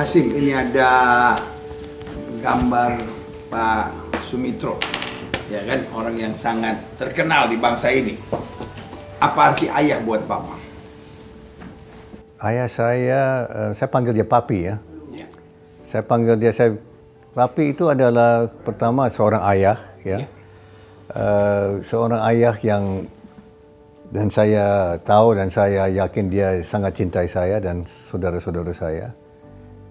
asing. Ini ada gambar Pak Sumitro, ya kan orang yang sangat terkenal di bangsa ini. Apa arti ayah buat Bapak? Ayah saya, eh, saya panggil dia Papi ya. ya. Saya panggil dia saya Papi itu adalah pertama seorang ayah ya. ya. Uh, seorang ayah yang dan saya tahu dan saya yakin dia sangat cintai saya dan saudara-saudara saya.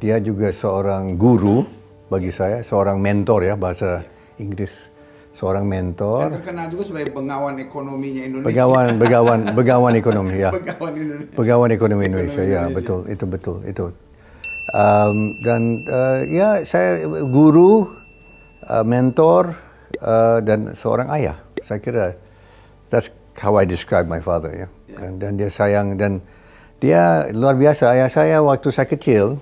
Dia juga seorang guru bagi saya, seorang mentor ya bahasa Inggris. Seorang mentor. Dan terkenal juga sebagai pegawai ekonominya Indonesia. Pegawai, pegawai, pegawai ekonomi ya. Pegawan ekonomi Indonesia, ya, Indonesia. ya betul, itu betul, itu. Um, dan uh, ya saya guru, uh, mentor, uh, dan seorang ayah. Saya kira that's how I describe my father ya. Yeah. Dan, dan dia sayang dan dia luar biasa. Ayah saya waktu saya kecil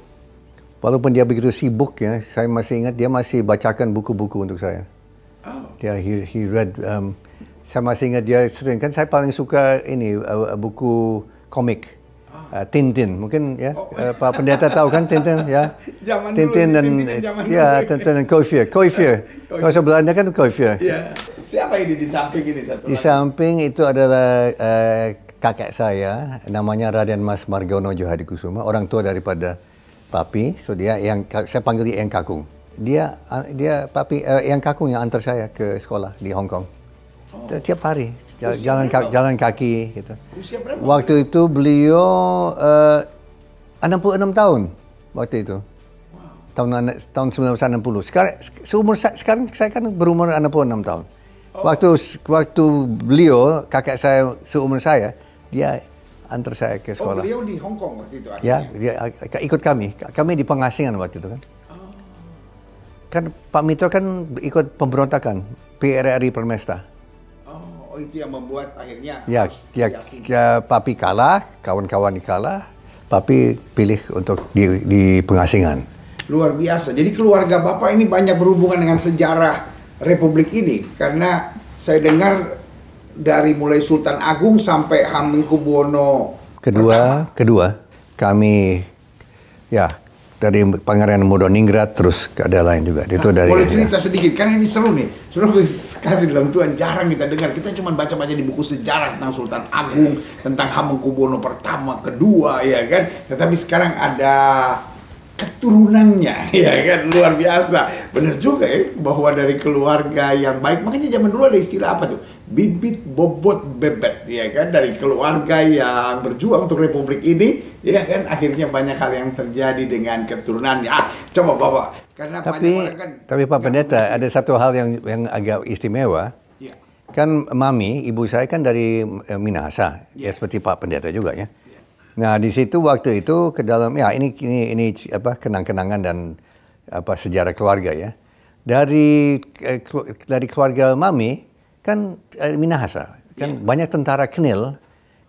Walaupun dia begitu sibuk ya, saya masih ingat dia masih bacakan buku-buku untuk saya. Oh. Dia he, he read. Um, saya masih ingat dia sering kan saya paling suka ini uh, buku komik. Ah. Uh, Tintin mungkin ya oh. uh, Pak Pendeta tahu kan Tintin ya zaman ya, Tintin dan ya Tintin dan Koifir Koifir kalau sebelahnya kan Koifia iya. yeah. siapa ini di samping ini satu di lagi? samping itu adalah uh, kakek saya namanya Raden Mas Margono Johadi Kusuma orang tua daripada papi, so dia yang saya panggil dia Yang Kakung. Dia dia papi uh, Yang Kakung yang antar saya ke sekolah di Hong Kong. Oh. Tiap hari jalan jalan, jalan kaki gitu. Usia berapa? Waktu itu beliau eh, uh, 66 tahun waktu itu. Wow. Tahun tahun 1960. Sekarang seumur sekarang saya kan berumur 66 tahun. Oh. Waktu waktu beliau kakek saya seumur saya, dia antar saya ke oh, sekolah. Oh, beliau di Hong Kong waktu itu ya, artinya. Ya, dia ikut kami. Kami di pengasingan waktu itu kan. Oh. Kan Pak Mito kan ikut pemberontakan PRRI Permesta. Oh, oh, itu yang membuat akhirnya Ya, ya, ya Papi kalah, kawan-kawan kalah. Papi pilih untuk di, di pengasingan. Luar biasa. Jadi keluarga Bapak ini banyak berhubungan dengan sejarah Republik ini karena saya dengar dari mulai Sultan Agung sampai Hamengkubuwono kedua pertama. kedua kami ya dari Pangeran Ningrat terus ada lain juga itu nah, dari boleh cerita ya. sedikit karena ini seru nih seru kasih dalam tuan jarang kita dengar kita cuma baca baca di buku sejarah tentang Sultan Agung tentang Hamengkubuwono pertama kedua ya kan tetapi sekarang ada keturunannya ya kan luar biasa benar juga ya bahwa dari keluarga yang baik makanya zaman dulu ada istilah apa tuh bibit bobot bebet ya kan dari keluarga yang berjuang untuk republik ini ya kan akhirnya banyak hal yang terjadi dengan keturunannya ah, coba bawa karena tapi kan tapi Pak Pendeta ada satu hal yang yang agak istimewa ya. kan mami ibu saya kan dari eh, Minahasa ya, ya seperti Pak Pendeta juga ya. ya nah di situ waktu itu ke dalam ya ini ini ini apa kenang-kenangan dan apa sejarah keluarga ya dari eh, dari keluarga mami kan eh, Minahasa, kan yeah. banyak tentara Kenil,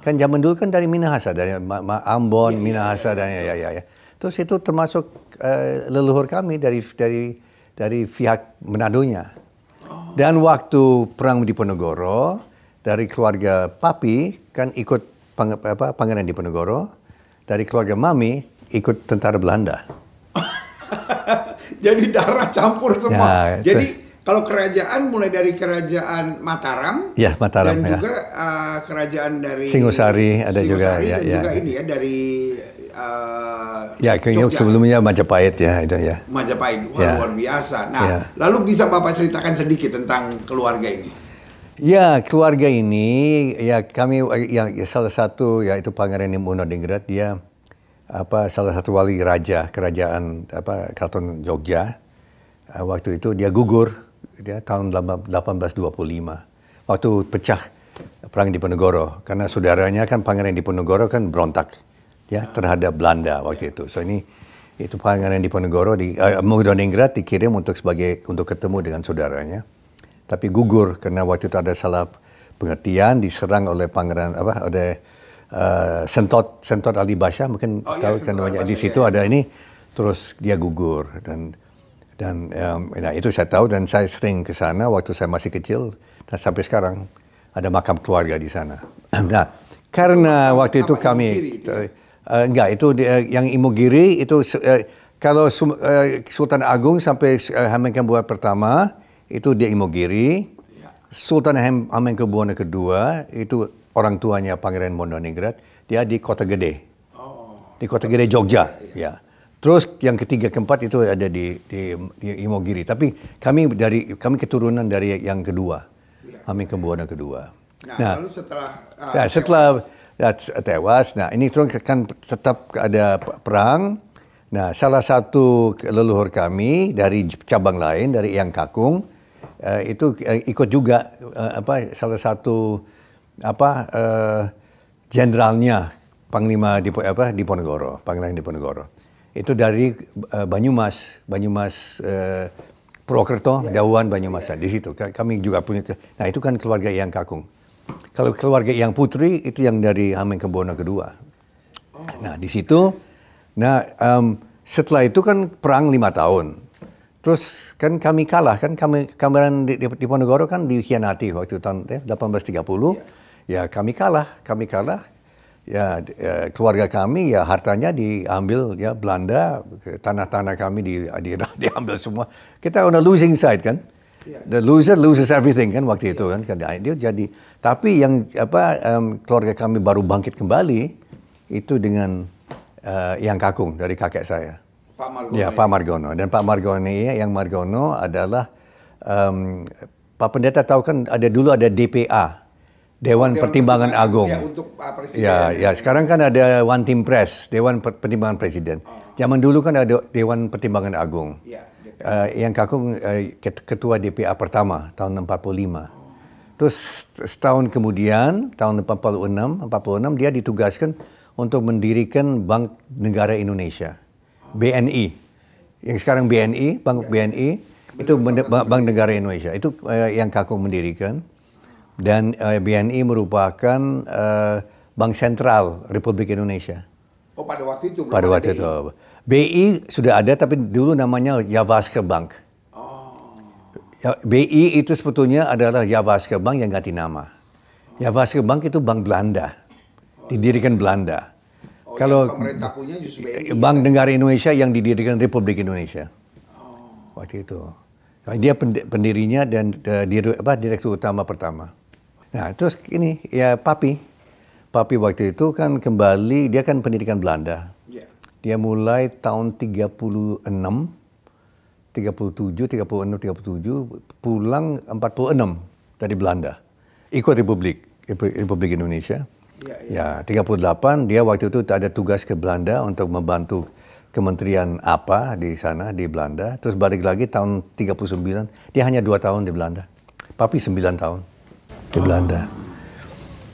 kan zaman dulu kan dari Minahasa, dari Ambon, yeah, ya, Minahasa yeah, ya. dan ya, ya ya ya. Terus itu termasuk uh, leluhur kami dari dari dari pihak Menadonya. Oh. Dan waktu perang di Ponegoro dari keluarga papi kan ikut pang, apa, pangeran di Ponegoro, dari keluarga mami ikut tentara Belanda. Jadi darah campur semua. Ya, Jadi terus, kalau kerajaan mulai dari kerajaan Mataram, ya, Mataram dan ya. juga uh, kerajaan dari Singosari ada Singosari juga, ya, dan ya, juga ya. ini ya dari uh, ya kayaknya sebelumnya Majapahit ya itu ya. Majapahit luar, ya. luar biasa. Nah, ya. lalu bisa bapak ceritakan sedikit tentang keluarga ini? Ya keluarga ini ya kami yang ya, salah satu yaitu Pangeran Dingrat dia apa salah satu wali raja kerajaan apa Keraton Jogja eh, waktu itu dia gugur dia tahun 1825 waktu pecah perang di Diponegoro karena saudaranya kan Pangeran di Diponegoro kan berontak ya terhadap Belanda waktu itu. So ini itu Pangeran di Diponegoro di uh, eh, Mugdoningrat dikirim untuk sebagai untuk ketemu dengan saudaranya. Tapi gugur karena waktu itu ada salah pengertian diserang oleh Pangeran apa oleh uh, Sentot Sentot Ali Basya mungkin oh, iya, tahu iya, kan namanya di situ iya. ada iya. ini terus dia gugur dan dan um, nah itu saya tahu dan saya sering ke sana waktu saya masih kecil dan sampai sekarang ada makam keluarga di sana. nah, karena waktu itu kami itu? uh, enggak itu uh, yang Imogiri itu uh, kalau uh, Sultan Agung sampai uh, Hamengkubuwono pertama itu di Imogiri. Ya. Sultan Sultan Hamengkubuwono kedua itu orang tuanya Pangeran Mondonegrat, dia di Kota Gede. Oh. Di Kota Gede Jogja, iya. ya. ya. Terus yang ketiga keempat itu ada di, di, di Imogiri. Tapi kami dari kami keturunan dari yang kedua, iya. kami kembuana kedua. Nah, nah lalu setelah uh, nah, ya, setelah tewas. Ya, tewas, nah ini terus kan tetap ada perang. Nah, salah satu leluhur kami dari cabang lain dari Yang Kakung uh, itu uh, ikut juga uh, apa salah satu apa jenderalnya panglima di apa di Ponegoro, panglima di Ponegoro itu dari uh, Banyumas, Banyumas uh, Purwokerto, yeah. Dawan Banyumas. Yeah. Di situ kami juga punya. Nah itu kan keluarga Yang Kakung. Kalau keluarga Yang Putri itu yang dari Hamengkubuwono kedua. Oh. Nah di situ, nah um, setelah itu kan perang lima tahun. Terus kan kami kalah kan kami Kameran di, di, di Ponegoro kan dikhianati waktu tahun eh, 1830. Yeah. Ya kami kalah, kami kalah Ya, ya keluarga kami ya hartanya diambil ya Belanda tanah-tanah kami di, di diambil semua kita on a losing side kan iya. the loser loses everything kan waktu iya. itu kan, kan nah, dia jadi tapi yang apa um, keluarga kami baru bangkit kembali itu dengan uh, yang kakung dari kakek saya Pak Margono ya, ya? Pak Margono dan Pak Margono ya, yang Margono adalah um, Pak Pendeta tahu kan ada dulu ada DPA Dewan, Pertimbangan, Agung. Ya, untuk ah, Presiden. Ya, ya, sekarang kan ada One Team Press, Dewan Pertimbangan Presiden. Oh. Zaman dulu kan ada Dewan Pertimbangan Agung. Ya, yang kakung eh, ketua DPA pertama tahun 45. Terus setahun kemudian tahun 46, 46 dia ditugaskan untuk mendirikan Bank Negara Indonesia, BNI. Yang sekarang BNI, Bank ya. BNI itu Bank Negara Indonesia. Itu eh, yang kakung mendirikan. Dan eh, BNI merupakan eh, bank sentral Republik Indonesia. Oh pada waktu itu? Pada waktu BI. itu. BI sudah ada tapi dulu namanya Javaska Bank. Oh. Ya, BI itu sebetulnya adalah Javaska Bank yang ganti nama. Oh. Javaska Bank itu bank Belanda. Didirikan Belanda. Oh, Kalau pemerintah punya BI. Eh, bank kan? Negara Indonesia yang didirikan Republik Indonesia. Oh. Waktu itu. Dia pendirinya dan uh, apa, direktur utama pertama. Nah, terus ini ya papi. Papi waktu itu kan kembali, dia kan pendidikan Belanda. Ya. Dia mulai tahun 36, 37, 36, 37, pulang 46 dari Belanda. Ikut Republik, Republik Indonesia. Ya, ya. ya, 38 dia waktu itu ada tugas ke Belanda untuk membantu kementerian apa di sana di Belanda. Terus balik lagi tahun 39, dia hanya dua tahun di Belanda. Papi 9 tahun di oh. Belanda.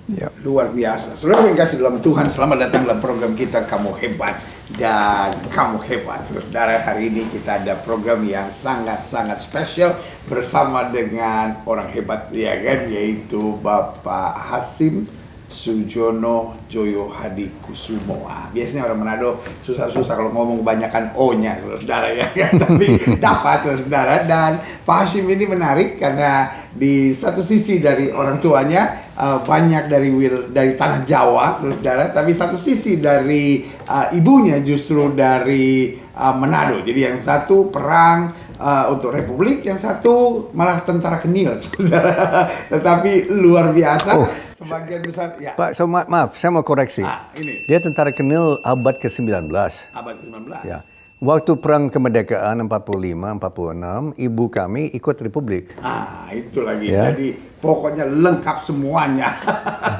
Ya. Luar biasa. Saudara yang kasih dalam Tuhan, selamat datang dalam program kita Kamu Hebat dan kamu hebat. Saudara, hari ini kita ada program yang sangat-sangat spesial bersama dengan orang hebat ya kan yaitu Bapak Hasim Sujono Joyo Hadi Kusumo. Ah, biasanya orang Manado susah-susah kalau ngomong kebanyakan O-nya, saudara ya. Tapi dapat, saudara. Dan Pak Hashim ini menarik karena di satu sisi dari orang tuanya uh, banyak dari wir, dari tanah Jawa, saudara. Tapi satu sisi dari uh, ibunya justru dari uh, Manado. Jadi yang satu perang, uh, untuk Republik, yang satu malah tentara kenil, saudara. Tetapi luar biasa. Oh, Sebagian besar, ya. Pak, so, ma maaf, saya mau koreksi. Ah, ini. Dia tentara kenil abad ke-19. Abad ke-19. Ya. Waktu perang kemerdekaan 45 46, ibu kami ikut republik. Ah, itu lagi. Ya. Jadi pokoknya lengkap semuanya.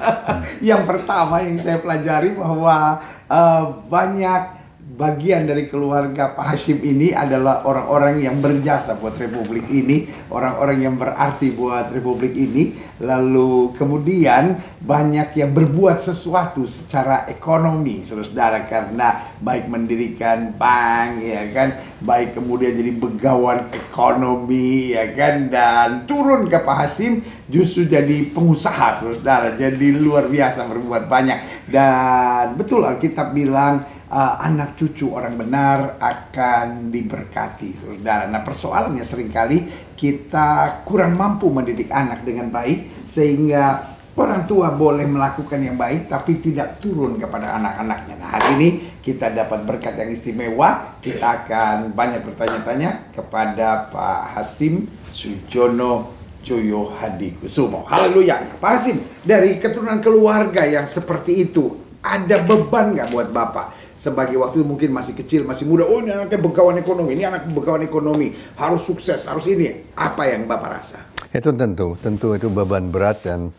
yang pertama yang saya pelajari bahwa uh, banyak bagian dari keluarga Pak Hashim ini adalah orang-orang yang berjasa buat republik ini, orang-orang yang berarti buat republik ini, lalu kemudian banyak yang berbuat sesuatu secara ekonomi, saudara, karena baik mendirikan bank, ya kan, baik kemudian jadi begawan ekonomi, ya kan, dan turun ke Pak Hashim justru jadi pengusaha, saudara, jadi luar biasa berbuat banyak, dan betul Alkitab bilang uh, anak cucu orang benar akan diberkati, saudara. Nah, persoalannya seringkali kita kurang mampu mendidik anak dengan baik, sehingga orang tua boleh melakukan yang baik, tapi tidak turun kepada anak-anaknya. Nah, hari ini kita dapat berkat yang istimewa. Kita akan banyak bertanya-tanya kepada Pak Hasim Sujono Joyo Hadi Kusumo. Haleluya. Pak Hasim, dari keturunan keluarga yang seperti itu, ada beban nggak buat Bapak? sebagai waktu mungkin masih kecil, masih muda. Oh ini anaknya begawan ekonomi, ini anak begawan ekonomi harus sukses, harus ini. Apa yang bapak rasa? Itu tentu, tentu itu beban berat dan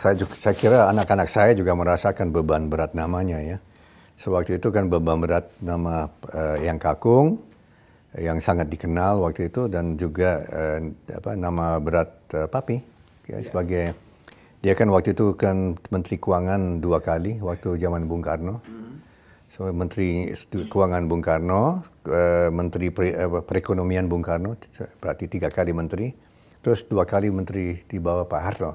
saya, juga, saya kira anak-anak saya juga merasakan beban berat namanya ya. Sewaktu itu kan beban berat nama uh, yang kakung, yang sangat dikenal waktu itu dan juga uh, apa nama berat uh, papi ya, yeah. sebagai dia kan waktu itu kan menteri keuangan dua kali waktu zaman Bung Karno mm -hmm so, Menteri Keuangan Bung Karno, uh, Menteri Pre, Perekonomian Bung Karno, berarti tiga kali menteri, terus dua kali menteri di bawah Pak Harto.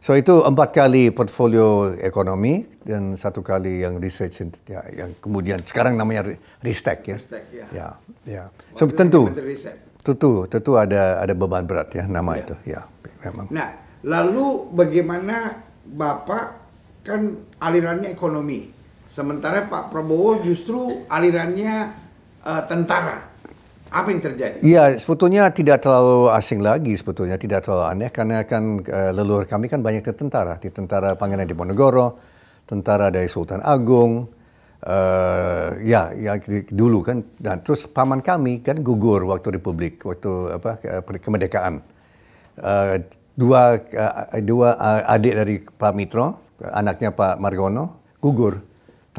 So itu empat kali portfolio ekonomi dan satu kali yang research ya, yang kemudian sekarang namanya Ristek ya. Ristek ya. Ya, ya. So Waktu tentu tentu tentu ada ada beban berat ya nama ya. itu ya memang. Nah lalu bagaimana bapak kan alirannya ekonomi Sementara Pak Prabowo justru alirannya uh, tentara. Apa yang terjadi? Iya, sebetulnya tidak terlalu asing lagi sebetulnya, tidak terlalu aneh karena kan uh, leluhur kami kan banyak di tentara, di tentara Pangeran Diponegoro, tentara dari Sultan Agung, uh, ya, ya dulu kan dan nah, terus paman kami kan gugur waktu republik waktu apa kemerdekaan uh, dua uh, dua adik dari Pak Mitro anaknya Pak Margono gugur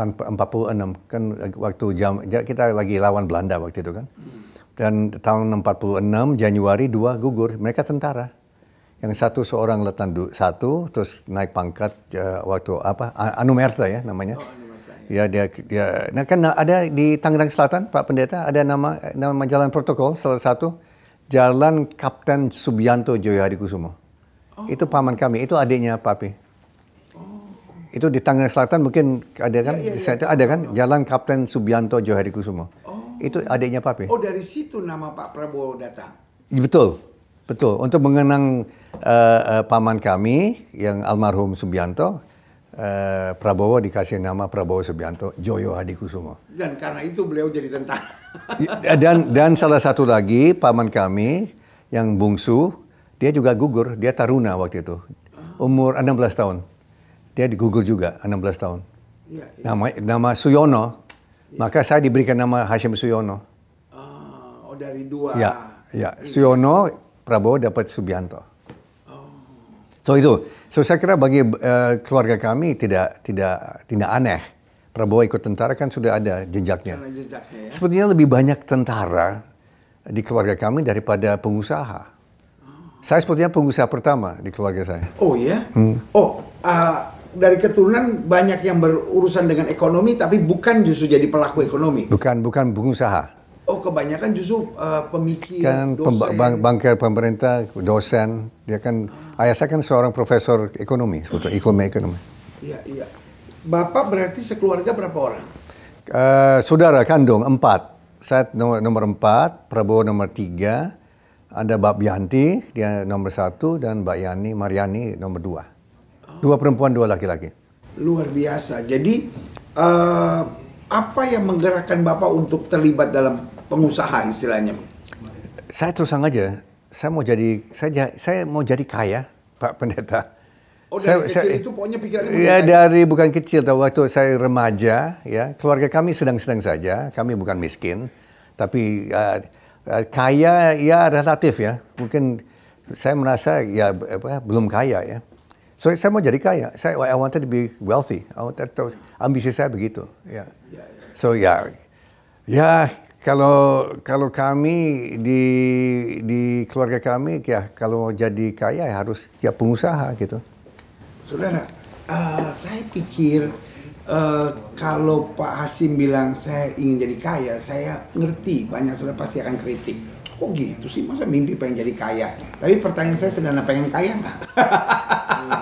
tahun 46 kan waktu jam kita lagi lawan Belanda waktu itu kan. Dan tahun 46 Januari dua gugur, mereka tentara. Yang satu seorang letandu satu terus naik pangkat uh, waktu apa Anumerta ya namanya. Oh, Anumerta, ya. ya dia dia nah kan ada di Tangerang Selatan Pak Pendeta ada nama nama jalan protokol salah satu Jalan Kapten Subianto Joyo Hadikusumo. Oh. Itu paman kami, itu adiknya Papi. Itu di Tangerang Selatan mungkin ada kan? Ya, ya, ya. Di, ada kan? Oh. Jalan Kapten Subianto Johari Kusumo. Oh. Itu adiknya Papi. Oh, dari situ nama Pak Prabowo datang. Betul. Betul. Untuk mengenang uh, uh, paman kami yang almarhum Subianto, Uh, Prabowo dikasih nama Prabowo Subianto Joyo Hadi Dan karena itu beliau jadi tentara. dan dan salah satu lagi paman kami yang bungsu, dia juga gugur, dia taruna waktu itu. Ah. Umur 16 tahun dia digugur juga 16 tahun. Ya, ya. Nama nama Suyono. Ya. Maka saya diberikan nama Hashim Suyono. Ah, oh, dari dua. Ya, ya. ya. Suyono Prabowo dapat Subianto. Oh. So itu. So saya kira bagi uh, keluarga kami tidak tidak tidak aneh. Prabowo ikut tentara kan sudah ada jejaknya. jejaknya ya? Sepertinya lebih banyak tentara di keluarga kami daripada pengusaha. Oh. Saya sepertinya pengusaha pertama di keluarga saya. Oh ya? Hmm. Oh, uh, dari keturunan banyak yang berurusan dengan ekonomi tapi bukan justru jadi pelaku ekonomi. Bukan bukan pengusaha. Oh, kebanyakan justru uh, pemikir, kan dosen. Bang, bangker pemerintah, dosen, dia kan ah. ayah saya kan seorang profesor ekonomi, sebetulnya ekonomi ekonomi. Iya, iya. Bapak berarti sekeluarga berapa orang? Uh, saudara kandung empat. Saya nomor, nomor empat, Prabowo nomor tiga, ada Mbak Yanti dia nomor satu, dan Mbak Yani, Mariani nomor dua. Dua perempuan, dua laki-laki. Luar biasa. Jadi uh, apa yang menggerakkan Bapak untuk terlibat dalam pengusaha istilahnya? Saya terus aja, saya mau jadi saya saya mau jadi kaya, Pak Pendeta. Oh, dari saya, kecil saya, itu pokoknya pikirannya. Ya, dari bukan kecil, tahu waktu saya remaja, ya keluarga kami sedang-sedang saja, kami bukan miskin, tapi uh, uh, kaya ya relatif ya. Mungkin saya merasa ya apa, belum kaya ya. So saya mau jadi kaya. Saya I wanted to be wealthy. ambisi saya begitu. Yeah. Ya, ya. So ya, yeah. ya kalau kalau kami di di keluarga kami ya kalau jadi kaya ya harus ya pengusaha gitu. Saudara, uh, saya pikir uh, kalau Pak Hasim bilang saya ingin jadi kaya, saya ngerti banyak saudara pasti akan kritik kok gitu sih masa mimpi pengen jadi kaya tapi pertanyaan saya sederhana pengen kaya nggak hmm.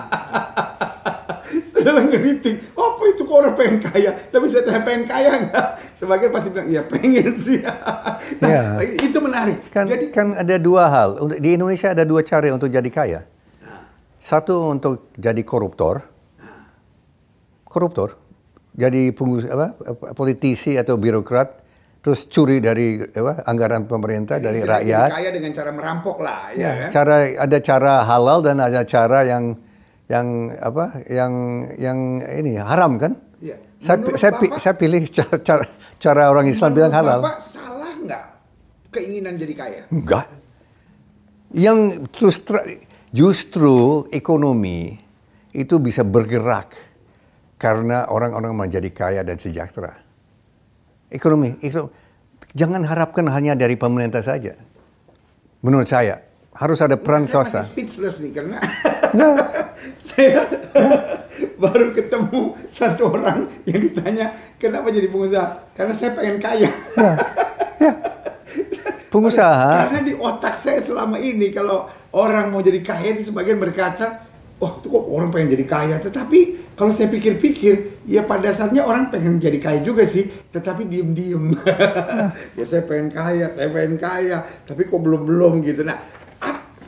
sederhana ngeritik apa itu kok orang pengen kaya tapi saya tanya pengen kaya nggak sebagian pasti bilang iya pengen sih nah, ya. itu menarik kan, jadi kan ada dua hal di Indonesia ada dua cara untuk jadi kaya nah. satu untuk jadi koruptor nah. koruptor jadi pengusaha apa politisi atau birokrat terus curi dari apa, anggaran pemerintah Jadi dari rakyat. Kaya dengan cara merampok lah. Ya, ya kan? cara ada cara halal dan ada cara yang yang apa yang yang ini haram kan? Ya. Saya, Bapak, saya, pi, saya pilih cara, cara, cara orang Islam bilang halal. Bapak salah nggak keinginan jadi kaya? Enggak. Yang justru, justru ekonomi itu bisa bergerak karena orang-orang menjadi kaya dan sejahtera. Ekonomi, ekonomi. Jangan harapkan hanya dari pemerintah saja. Menurut saya harus ada peran saya swasta. Masih speechless nih karena nah. saya nah. baru ketemu satu orang yang ditanya kenapa jadi pengusaha karena saya pengen kaya. Nah. Ya. Pengusaha. Karena di otak saya selama ini kalau orang mau jadi kaya itu sebagian berkata, wah oh, kok orang pengen jadi kaya, tetapi kalau saya pikir-pikir, ya pada dasarnya orang pengen jadi kaya juga sih, tetapi diem-diem. Ah. ya saya pengen kaya, saya pengen kaya, tapi kok belum-belum gitu. Nah,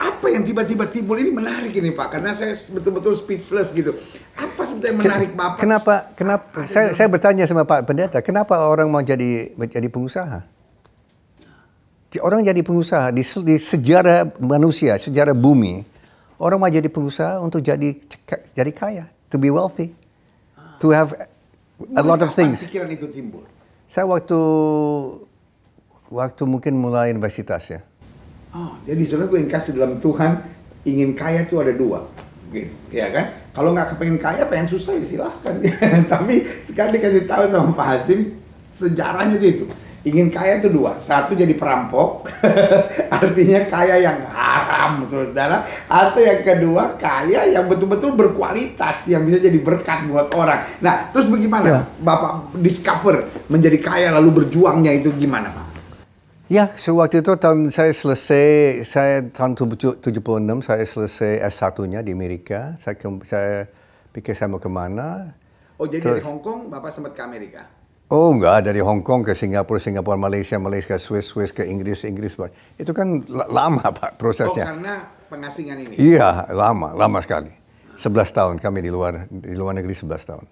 apa yang tiba-tiba timbul ini menarik ini Pak karena saya betul-betul speechless gitu. Apa sebetulnya menarik Bapak? Kenapa kenapa saya saya bertanya sama Pak Pendeta, kenapa orang mau jadi jadi pengusaha? Orang jadi pengusaha di, di sejarah manusia, sejarah bumi, orang mau jadi pengusaha untuk jadi jadi kaya to be wealthy, to have a lot of things. Pikiran itu timbul. Saya waktu waktu mungkin mulai universitas ya. Oh, jadi sebenarnya gue yang kasih dalam Tuhan ingin kaya itu ada dua, gitu, ya kan? Kalau nggak kepengen kaya, pengen susah ya silahkan. Tapi sekarang dikasih tahu sama Pak Hasim sejarahnya itu ingin kaya itu dua satu jadi perampok artinya kaya yang haram saudara atau yang kedua kaya yang betul-betul berkualitas yang bisa jadi berkat buat orang nah terus bagaimana ya. bapak discover menjadi kaya lalu berjuangnya itu gimana pak Ya, sewaktu itu tahun saya selesai, saya tahun 76 saya selesai S1-nya di Amerika. Saya, saya pikir saya mau kemana. Oh, jadi Terus, dari Hong Kong Bapak sempat ke Amerika? Oh enggak, dari Hong Kong ke Singapura, Singapura Malaysia, Malaysia Swiss, Swiss ke Inggris, Inggris. Itu kan lama Pak prosesnya. Oh karena pengasingan ini? Iya, lama, lama sekali. 11 tahun kami di luar di luar negeri 11 tahun.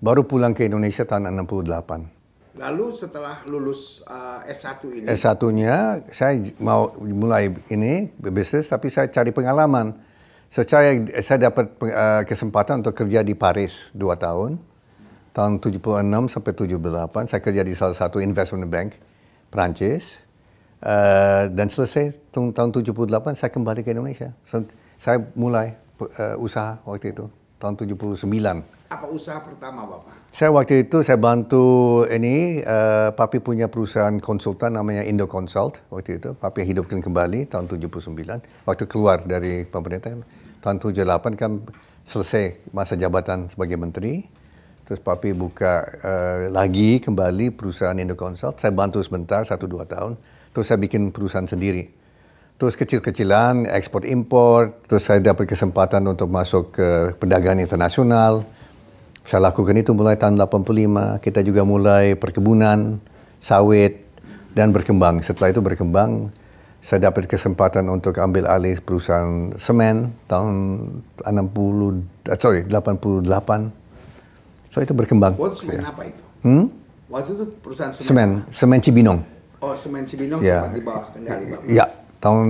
Baru pulang ke Indonesia tahun 68. Lalu setelah lulus uh, eh, S1 ini? S1-nya saya mau mulai ini bisnis tapi saya cari pengalaman. So, saya saya dapat uh, kesempatan untuk kerja di Paris 2 tahun tahun 76 sampai 78 saya kerja di salah satu investment bank Prancis uh, eh, dan selesai tahun, tahun 78 saya kembali ke Indonesia. So, saya mulai uh, usaha waktu itu tahun 79. Apa usaha pertama Bapak? Saya waktu itu saya bantu ini uh, papi punya perusahaan konsultan namanya Indo Consult waktu itu. Papi hidupkan kembali tahun 79 waktu keluar dari pemerintah tahun 78 kan selesai masa jabatan sebagai menteri Terus papi buka uh, lagi kembali perusahaan Indoconsult. Saya bantu sebentar, satu dua tahun. Terus saya bikin perusahaan sendiri. Terus kecil-kecilan, ekspor impor. Terus saya dapat kesempatan untuk masuk ke perdagangan internasional. Saya lakukan itu mulai tahun 85. Kita juga mulai perkebunan, sawit, dan berkembang. Setelah itu berkembang, saya dapat kesempatan untuk ambil alih perusahaan semen tahun 60, eh, sorry, 88 So itu berkembang. Waktu semen ya. apa itu? Hmm? Waktu itu perusahaan semen. Semen, semen Cibinong. Oh, semen Cibinong ya. sempat di bawah kendali Bapak. Ya. tahun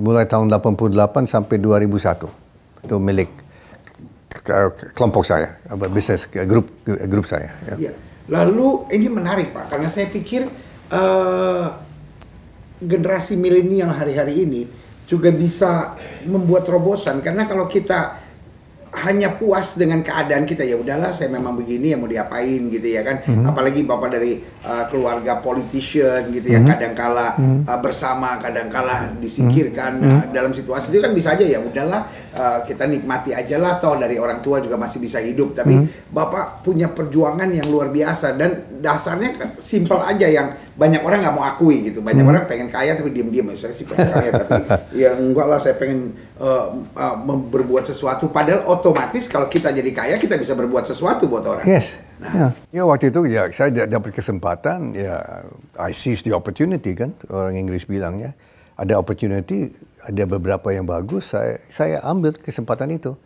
mulai tahun 88 sampai 2001. Itu milik kelompok saya, apa bisnis grup grup saya. Ya. ya. Lalu ini menarik Pak, karena saya pikir uh, generasi milenial hari-hari ini juga bisa membuat terobosan karena kalau kita hanya puas dengan keadaan kita ya udahlah saya memang begini ya mau diapain gitu ya kan hmm apalagi bapak dari uh, keluarga politician gitu ya hmm kadangkala mm-hmm. uh, bersama kadangkala hmm. disingkirkan hmm uh, dalam situasi itu kan bisa aja ya udahlah Eh, kita nikmati aja lah toh dari orang tua juga masih bisa hidup tapi hmm. bapak punya perjuangan yang luar biasa dan dasarnya kan simpel aja yang banyak orang nggak mau akui gitu banyak hmm. orang pengen kaya tapi diem-diem saya sih pengen kaya tapi ya enggak lah saya pengen uh, uh, berbuat sesuatu padahal otomatis kalau kita jadi kaya kita bisa berbuat sesuatu buat orang yes nah. ya. ya waktu itu ya saya dapat kesempatan ya I seize the opportunity kan orang Inggris bilangnya ada opportunity ada beberapa yang bagus saya saya ambil kesempatan itu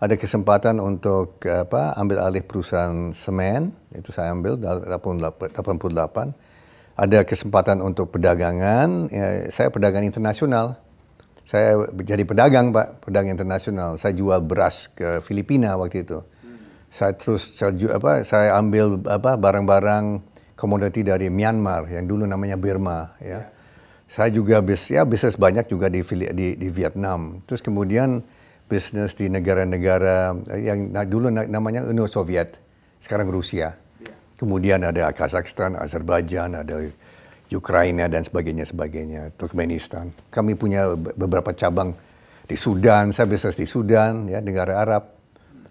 ada kesempatan untuk apa ambil alih perusahaan semen itu saya ambil tahun 88 ada kesempatan untuk perdagangan ya, saya perdagangan internasional saya jadi pedagang pak pedagang internasional saya jual beras ke Filipina waktu itu hmm. saya terus saya apa saya ambil apa barang-barang komoditi dari Myanmar yang dulu namanya Burma ya yeah saya juga bis, ya bisnis banyak juga di, di, di Vietnam. Terus kemudian bisnis di negara-negara eh, yang dulu namanya Uni Soviet, sekarang Rusia. Kemudian ada Kazakhstan, Azerbaijan, ada Ukraina dan sebagainya sebagainya, Turkmenistan. Kami punya beberapa cabang di Sudan, saya bisnis di Sudan, ya negara Arab.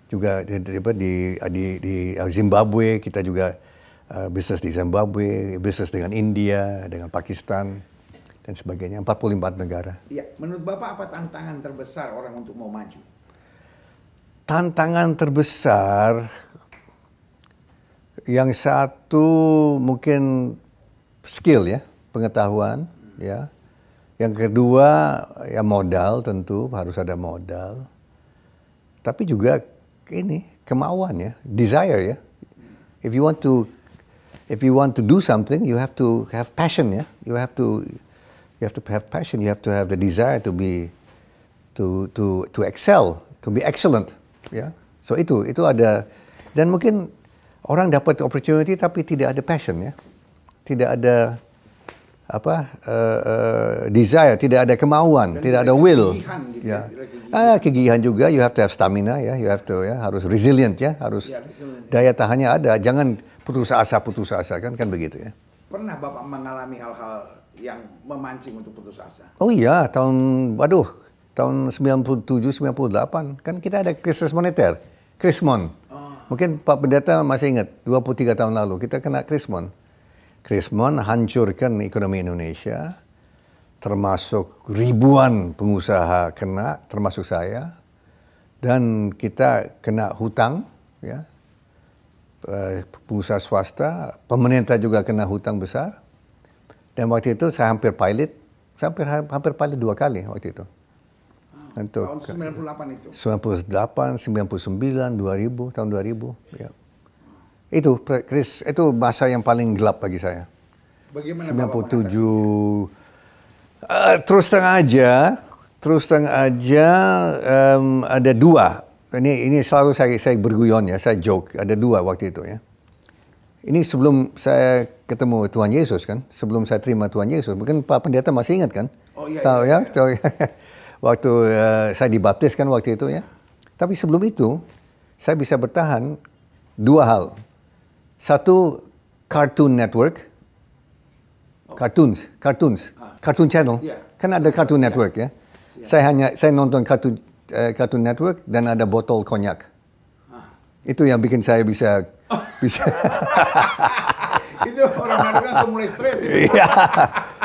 Juga di di di, di eh, Zimbabwe kita juga uh, bisnis di Zimbabwe, bisnis dengan India, dengan Pakistan dan sebagainya, 44 negara. Ya, menurut Bapak apa tantangan terbesar orang untuk mau maju? Tantangan terbesar yang satu mungkin skill ya, pengetahuan hmm. ya. Yang kedua ya modal tentu harus ada modal. Tapi juga ini kemauan ya, desire ya. If you want to if you want to do something, you have to have passion ya. You have to you have to have passion, you have to have the desire to be to to to excel, to be excellent, ya. Yeah? So itu itu ada dan mungkin orang dapat opportunity tapi tidak ada passion ya. Tidak ada apa uh, uh, desire, tidak ada kemauan, dan tidak ada will. Ya. gitu, ya. Ah, kegigihan juga, you have to have stamina ya, you have to ya harus resilient ya, harus yeah, resilient, daya tahannya ada, jangan putus asa putus asa kan kan begitu ya. Pernah Bapak mengalami hal-hal yang memancing untuk putus asa? Oh iya, tahun waduh, tahun 97 98 kan kita ada krisis moneter, krismon. Oh. Ah. Mungkin Pak Pendeta masih ingat 23 tahun lalu kita kena krismon. Krismon hancurkan ekonomi Indonesia, termasuk ribuan pengusaha kena, termasuk saya, dan kita kena hutang, ya, eh, pengusaha swasta, pemerintah juga kena hutang besar. Dan waktu itu saya hampir pilot, saya hampir, hampir pilot dua kali waktu itu. Ah, Untuk tahun 98 itu? 98, 99, 2000, tahun 2000. Ya. Itu, Chris, itu masa yang paling gelap bagi saya. Bagaimana 97, uh, eh, terus terang aja, terus terang aja um, ada dua. Ini ini selalu saya saya berguyon ya, saya joke. Ada dua waktu itu ya ini sebelum saya ketemu Tuhan Yesus kan, sebelum saya terima Tuhan Yesus, mungkin Pak Pendeta masih ingat kan? Oh iya. Tahu iya, ya, Iya. Ya? waktu uh, saya dibaptis kan waktu itu ya. Tapi sebelum itu saya bisa bertahan dua hal. Satu Cartoon Network, oh. cartoons, cartoons, ah. cartoon channel. Yeah. Kan ada Cartoon Network ya. Yeah. Saya hanya saya nonton Cartoon uh, Cartoon Network dan ada botol konyak. Ah. Itu yang bikin saya bisa bisa. itu orang Madura langsung mulai stres. Iya.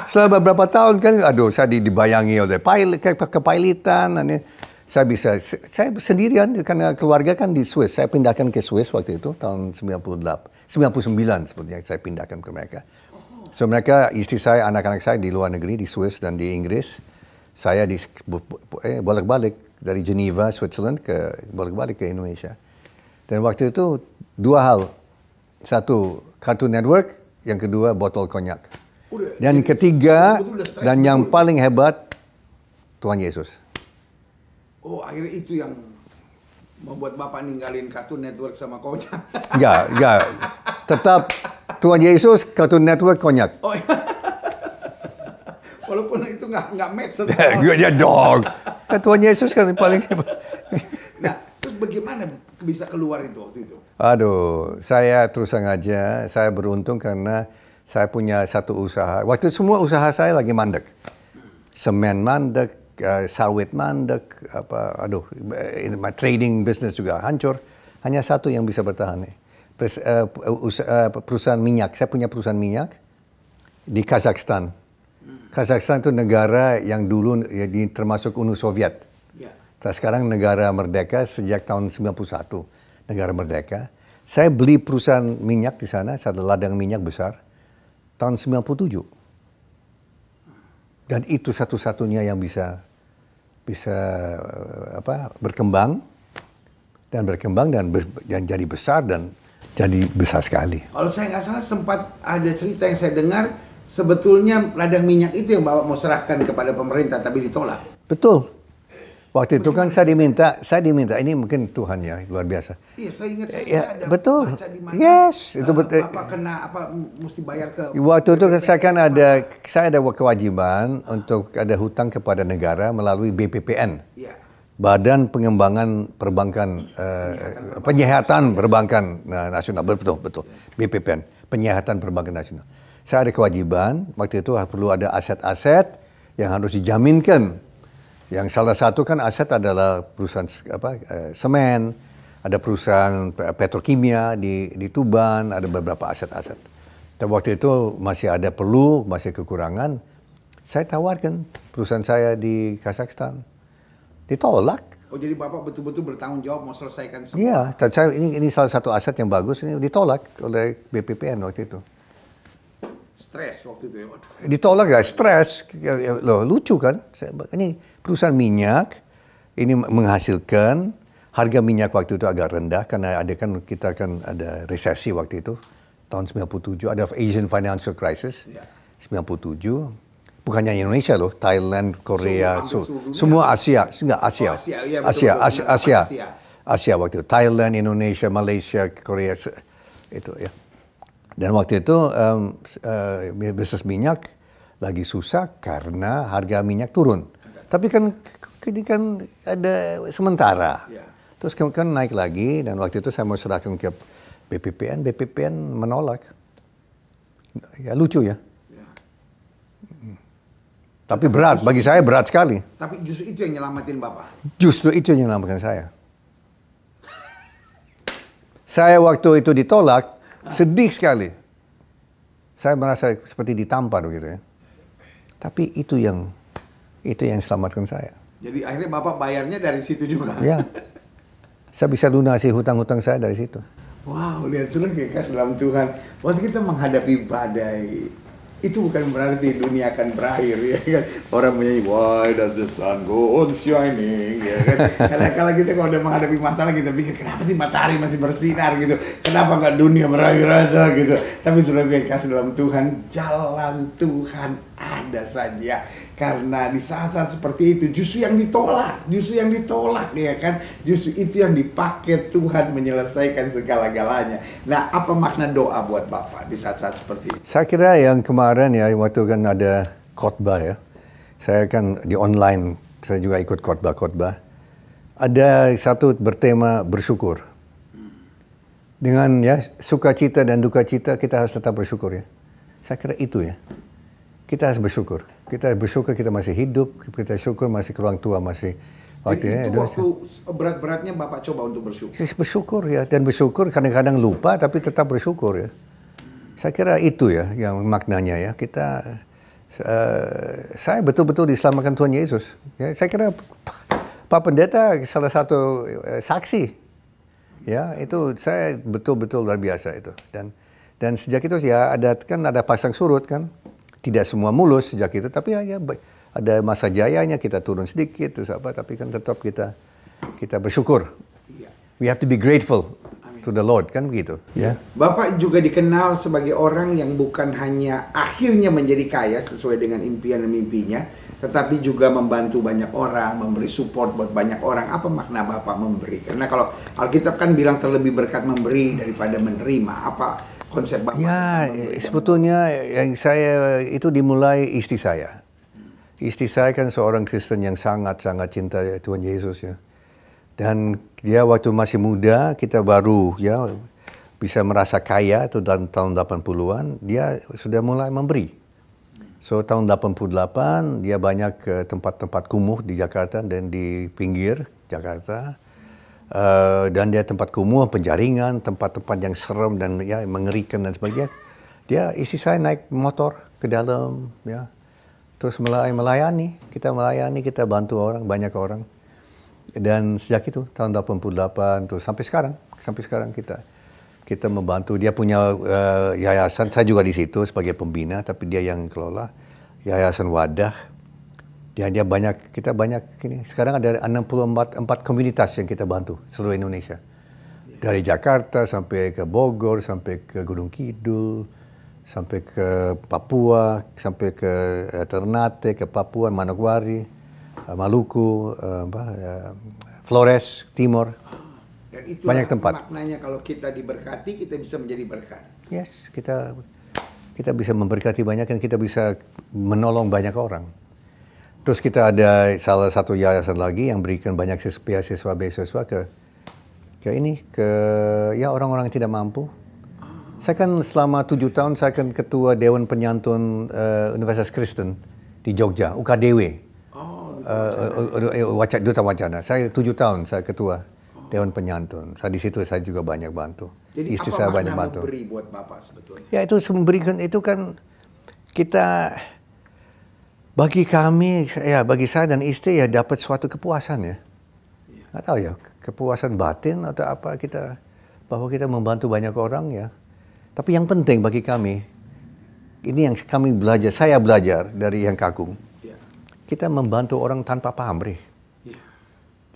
Setelah beberapa tahun kan, aduh saya dibayangi oleh pilot, ke, kepailitan. Aneh. Saya bisa, saya sendirian karena keluarga kan di Swiss. Saya pindahkan ke Swiss waktu itu tahun 98, 99 sebetulnya saya pindahkan ke mereka. So mereka, istri saya, anak-anak saya di luar negeri, di Swiss dan di Inggris. Saya di eh, bolak-balik dari Geneva, Switzerland ke bolak-balik ke Indonesia. Dan waktu itu dua hal. Satu, Cartoon Network. Yang kedua, botol konyak. dan ketiga, dan yang paling hebat, Tuhan Yesus. Oh, akhirnya itu yang membuat Bapak ninggalin Cartoon Network sama konyak. Enggak, enggak. Tetap Tuhan Yesus, Cartoon Network, konyak. Oh, iya. Walaupun itu nggak nggak match. Gue ya dong. Karena Tuhan Yesus kan paling hebat. nah, bagaimana bisa keluar itu waktu itu? Aduh, saya terus sengaja, saya beruntung karena saya punya satu usaha. Waktu semua usaha saya lagi mandek. Semen mandek, eh, sawit mandek, apa, aduh, eh, trading business juga hancur. Hanya satu yang bisa bertahan nih. Eh, perusahaan minyak, saya punya perusahaan minyak di Kazakhstan. Kazakhstan itu negara yang dulu ya, termasuk Uni Soviet Nah sekarang negara merdeka sejak tahun 91, negara merdeka. Saya beli perusahaan minyak di sana, satu ladang minyak besar, tahun 97. Dan itu satu-satunya yang bisa bisa eh, apa berkembang dan berkembang dan, ber, dan jadi besar dan jadi besar sekali. Kalau saya nggak salah sempat ada cerita yang saya dengar sebetulnya ladang minyak itu yang bapak mau serahkan kepada pemerintah tapi ditolak. Betul. Waktu itu kan saya diminta, saya diminta ini mungkin Tuhan ya luar biasa. Iya, saya ingat saya ya, ada betul. Baca di mana, yes, itu eh, betul. Apa kena apa mesti bayar ke Waktu itu BPPN saya kan ada ada saya ada kewajiban ah. untuk ada hutang kepada negara melalui BPPN. Ya. Badan Pengembangan Perbankan eh, Penyehatan Perbankan Nasional. Betul, betul. BPPN, Penyehatan Perbankan Nasional. Saya ada kewajiban waktu itu perlu ada aset-aset yang harus dijaminkan yang salah satu kan aset adalah perusahaan apa eh, semen, ada perusahaan petrokimia di di Tuban, ada beberapa aset-aset. Tapi waktu itu masih ada perlu, masih kekurangan. Saya tawarkan perusahaan saya di Kazakhstan. Ditolak. Oh jadi bapak betul-betul bertanggung jawab mau selesaikan semua. Iya, saya ini ini salah satu aset yang bagus ini ditolak oleh BPPN waktu itu stres waktu itu ya. Ditolak ya stres. Loh, lucu kan? Ini perusahaan minyak ini menghasilkan harga minyak waktu itu agak rendah karena ada kan kita kan ada resesi waktu itu tahun 97 ada Asian Financial Crisis ya. 97 bukannya Indonesia loh, Thailand, Korea, so, semua Asia, enggak Asia. Oh, Asia, ya, betul, Asia, Asia, Asia, Asia waktu itu. Thailand, Indonesia, Malaysia, Korea itu ya. Dan waktu itu um, uh, bisnis minyak lagi susah karena harga minyak turun. Tapi kan ini kan ada sementara. Iya. Terus kemudian naik lagi dan waktu itu saya mau serahkan ke BPPN, BPPN menolak. Ya lucu ya. Iya. Hmm. Tapi, berat, justru, bagi saya berat sekali. Tapi justru itu yang nyelamatin Bapak? Justru itu yang nyelamatin saya. saya waktu itu ditolak, Sedih sekali. Saya merasa seperti ditampar begitu ya. Tapi itu yang itu yang selamatkan saya. Jadi akhirnya Bapak bayarnya dari situ juga? Ya. Saya bisa lunasi hutang-hutang saya dari situ. Wow, lihat sudah ya, kayak dalam Tuhan. Waktu kita menghadapi badai itu bukan berarti dunia akan berakhir ya kan orang menyanyi why does the sun go on shining ya kan karena kalau kita gitu, kalau udah menghadapi masalah kita pikir kenapa sih matahari masih bersinar gitu kenapa nggak dunia berakhir aja gitu tapi sudah kasih dalam Tuhan jalan Tuhan ada saja karena di saat-saat seperti itu justru yang ditolak, justru yang ditolak ya kan, justru itu yang dipakai Tuhan menyelesaikan segala-galanya. Nah, apa makna doa buat Bapak di saat-saat seperti itu? Saya kira yang kemarin ya waktu kan ada khotbah ya. Saya kan di online saya juga ikut khotbah-khotbah. Ada satu bertema bersyukur. Dengan ya sukacita dan dukacita kita harus tetap bersyukur ya. Saya kira itu ya. Kita harus bersyukur kita bersyukur kita masih hidup, kita syukur masih ke tua masih waktu Jadi ya, itu waktu berat-beratnya Bapak coba untuk bersyukur. Saya bersyukur ya dan bersyukur kadang-kadang lupa tapi tetap bersyukur ya. Saya kira itu ya yang maknanya ya kita uh, saya betul-betul diselamatkan Tuhan Yesus. Ya, saya kira Pak Pendeta salah satu uh, saksi. Ya, itu saya betul-betul luar biasa itu. Dan dan sejak itu ya ada kan ada pasang surut kan tidak semua mulus sejak itu, tapi ya, ya ada masa jayanya kita turun sedikit terus apa, tapi kan tetap kita kita bersyukur. Iya. We have to be grateful to the Lord kan begitu ya yeah. Bapak juga dikenal sebagai orang yang bukan hanya akhirnya menjadi kaya sesuai dengan impian dan mimpinya tetapi juga membantu banyak orang memberi support buat banyak orang apa makna Bapak memberi karena kalau Alkitab kan bilang terlebih berkat memberi daripada menerima apa konsep bapak. Ya, eh, sebetulnya yang saya itu dimulai istri saya. Istri saya kan seorang Kristen yang sangat-sangat cinta Tuhan Yesus ya. Dan dia waktu masih muda, kita baru ya bisa merasa kaya itu dalam tahun 80-an, dia sudah mulai memberi. So tahun 88 dia banyak ke tempat-tempat kumuh di Jakarta dan di pinggir Jakarta uh, dan dia tempat kumuh, penjaringan, tempat-tempat yang serem dan ya mengerikan dan sebagainya. Dia isi saya naik motor ke dalam ya. Terus melay melayani, kita melayani, kita bantu orang, banyak orang. Dan sejak itu tahun 88 terus sampai sekarang, sampai sekarang kita kita membantu dia punya uh, yayasan saya juga di situ sebagai pembina tapi dia yang kelola yayasan wadah dia dia banyak kita banyak ini sekarang ada 64 empat komunitas yang kita bantu seluruh Indonesia. Dari Jakarta sampai ke Bogor, sampai ke Gunung Kidul, sampai ke Papua, sampai ke eh, Ternate, ke Papua, Manokwari, eh, Maluku, eh, apa, Flores, Timor. Dan itu banyak tempat. Maknanya kalau kita diberkati, kita bisa menjadi berkat. Yes, kita kita bisa memberkati banyak dan kita bisa menolong banyak orang Terus kita ada salah satu yayasan lagi yang berikan banyak beasiswa beasiswa ke ke ini ke ya orang-orang yang tidak mampu. Saya kan selama tujuh tahun saya kan ketua Dewan Penyantun uh, Universitas Kristen di Jogja UKDW. Oh, eh, uh, eh, wacana, duta wacana. Saya tujuh tahun saya ketua Dewan Penyantun. Saya di situ saya juga banyak bantu. Jadi Istri apa saya banyak bantu. Memberi buat bapak sebetulnya? Ya itu memberikan itu kan kita bagi kami, ya bagi saya dan istri ya dapat suatu kepuasan ya. Iya. Nggak tahu ya, kepuasan batin atau apa kita, bahwa kita membantu banyak orang ya. Tapi yang penting bagi kami, ini yang kami belajar, saya belajar dari yang kagung. Iya. Kita membantu orang tanpa pamrih. Iya.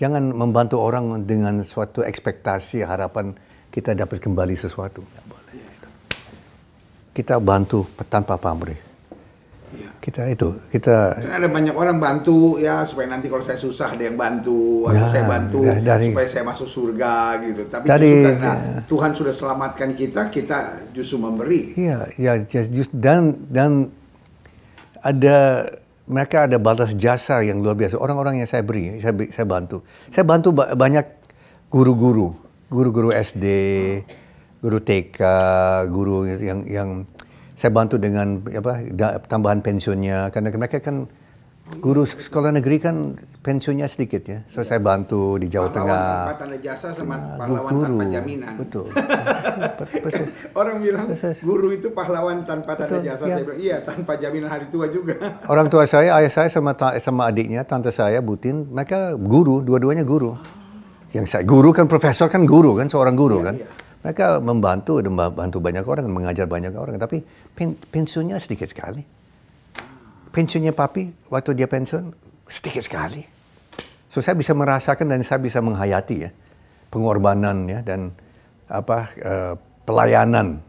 Jangan membantu orang dengan suatu ekspektasi, harapan kita dapat kembali sesuatu. Kita bantu tanpa pamrih. Ya. Kita itu, kita. Dan ada banyak orang bantu ya supaya nanti kalau saya susah ada yang bantu ya, atau saya bantu ya, dari, supaya saya masuk surga gitu. Tapi dari, karena ya. Tuhan sudah selamatkan kita, kita justru memberi. Iya, ya, just, dan dan ada mereka ada batas jasa yang luar biasa. Orang-orang yang saya beri, saya, saya bantu. Saya bantu ba banyak guru-guru, guru-guru SD, guru TK, guru yang yang saya bantu dengan apa tambahan pensiunnya karena mereka kan guru sekolah negeri kan pensiunnya sedikit ya. So ya. saya bantu di Jawa pahlawan Tengah. Pahlawan tanda jasa sama nah, pahlawan guru. tanpa jaminan. Betul. Persis. Orang bilang Persis. guru itu pahlawan tanpa Betul. tanda jasa. Ya. Saya iya. bilang iya tanpa jaminan hari tua juga. Orang tua saya, ayah saya sama sama adiknya, tante saya Butin, mereka guru, dua-duanya guru. Yang saya guru kan profesor kan guru kan seorang guru ya, kan. Iya. Mereka membantu dan membantu banyak orang, mengajar banyak orang. Tapi pensiunnya sedikit sekali. Pensiunnya papi waktu dia pensiun sedikit sekali. So saya bisa merasakan dan saya bisa menghayati ya pengorbanan ya dan apa uh, pelayanan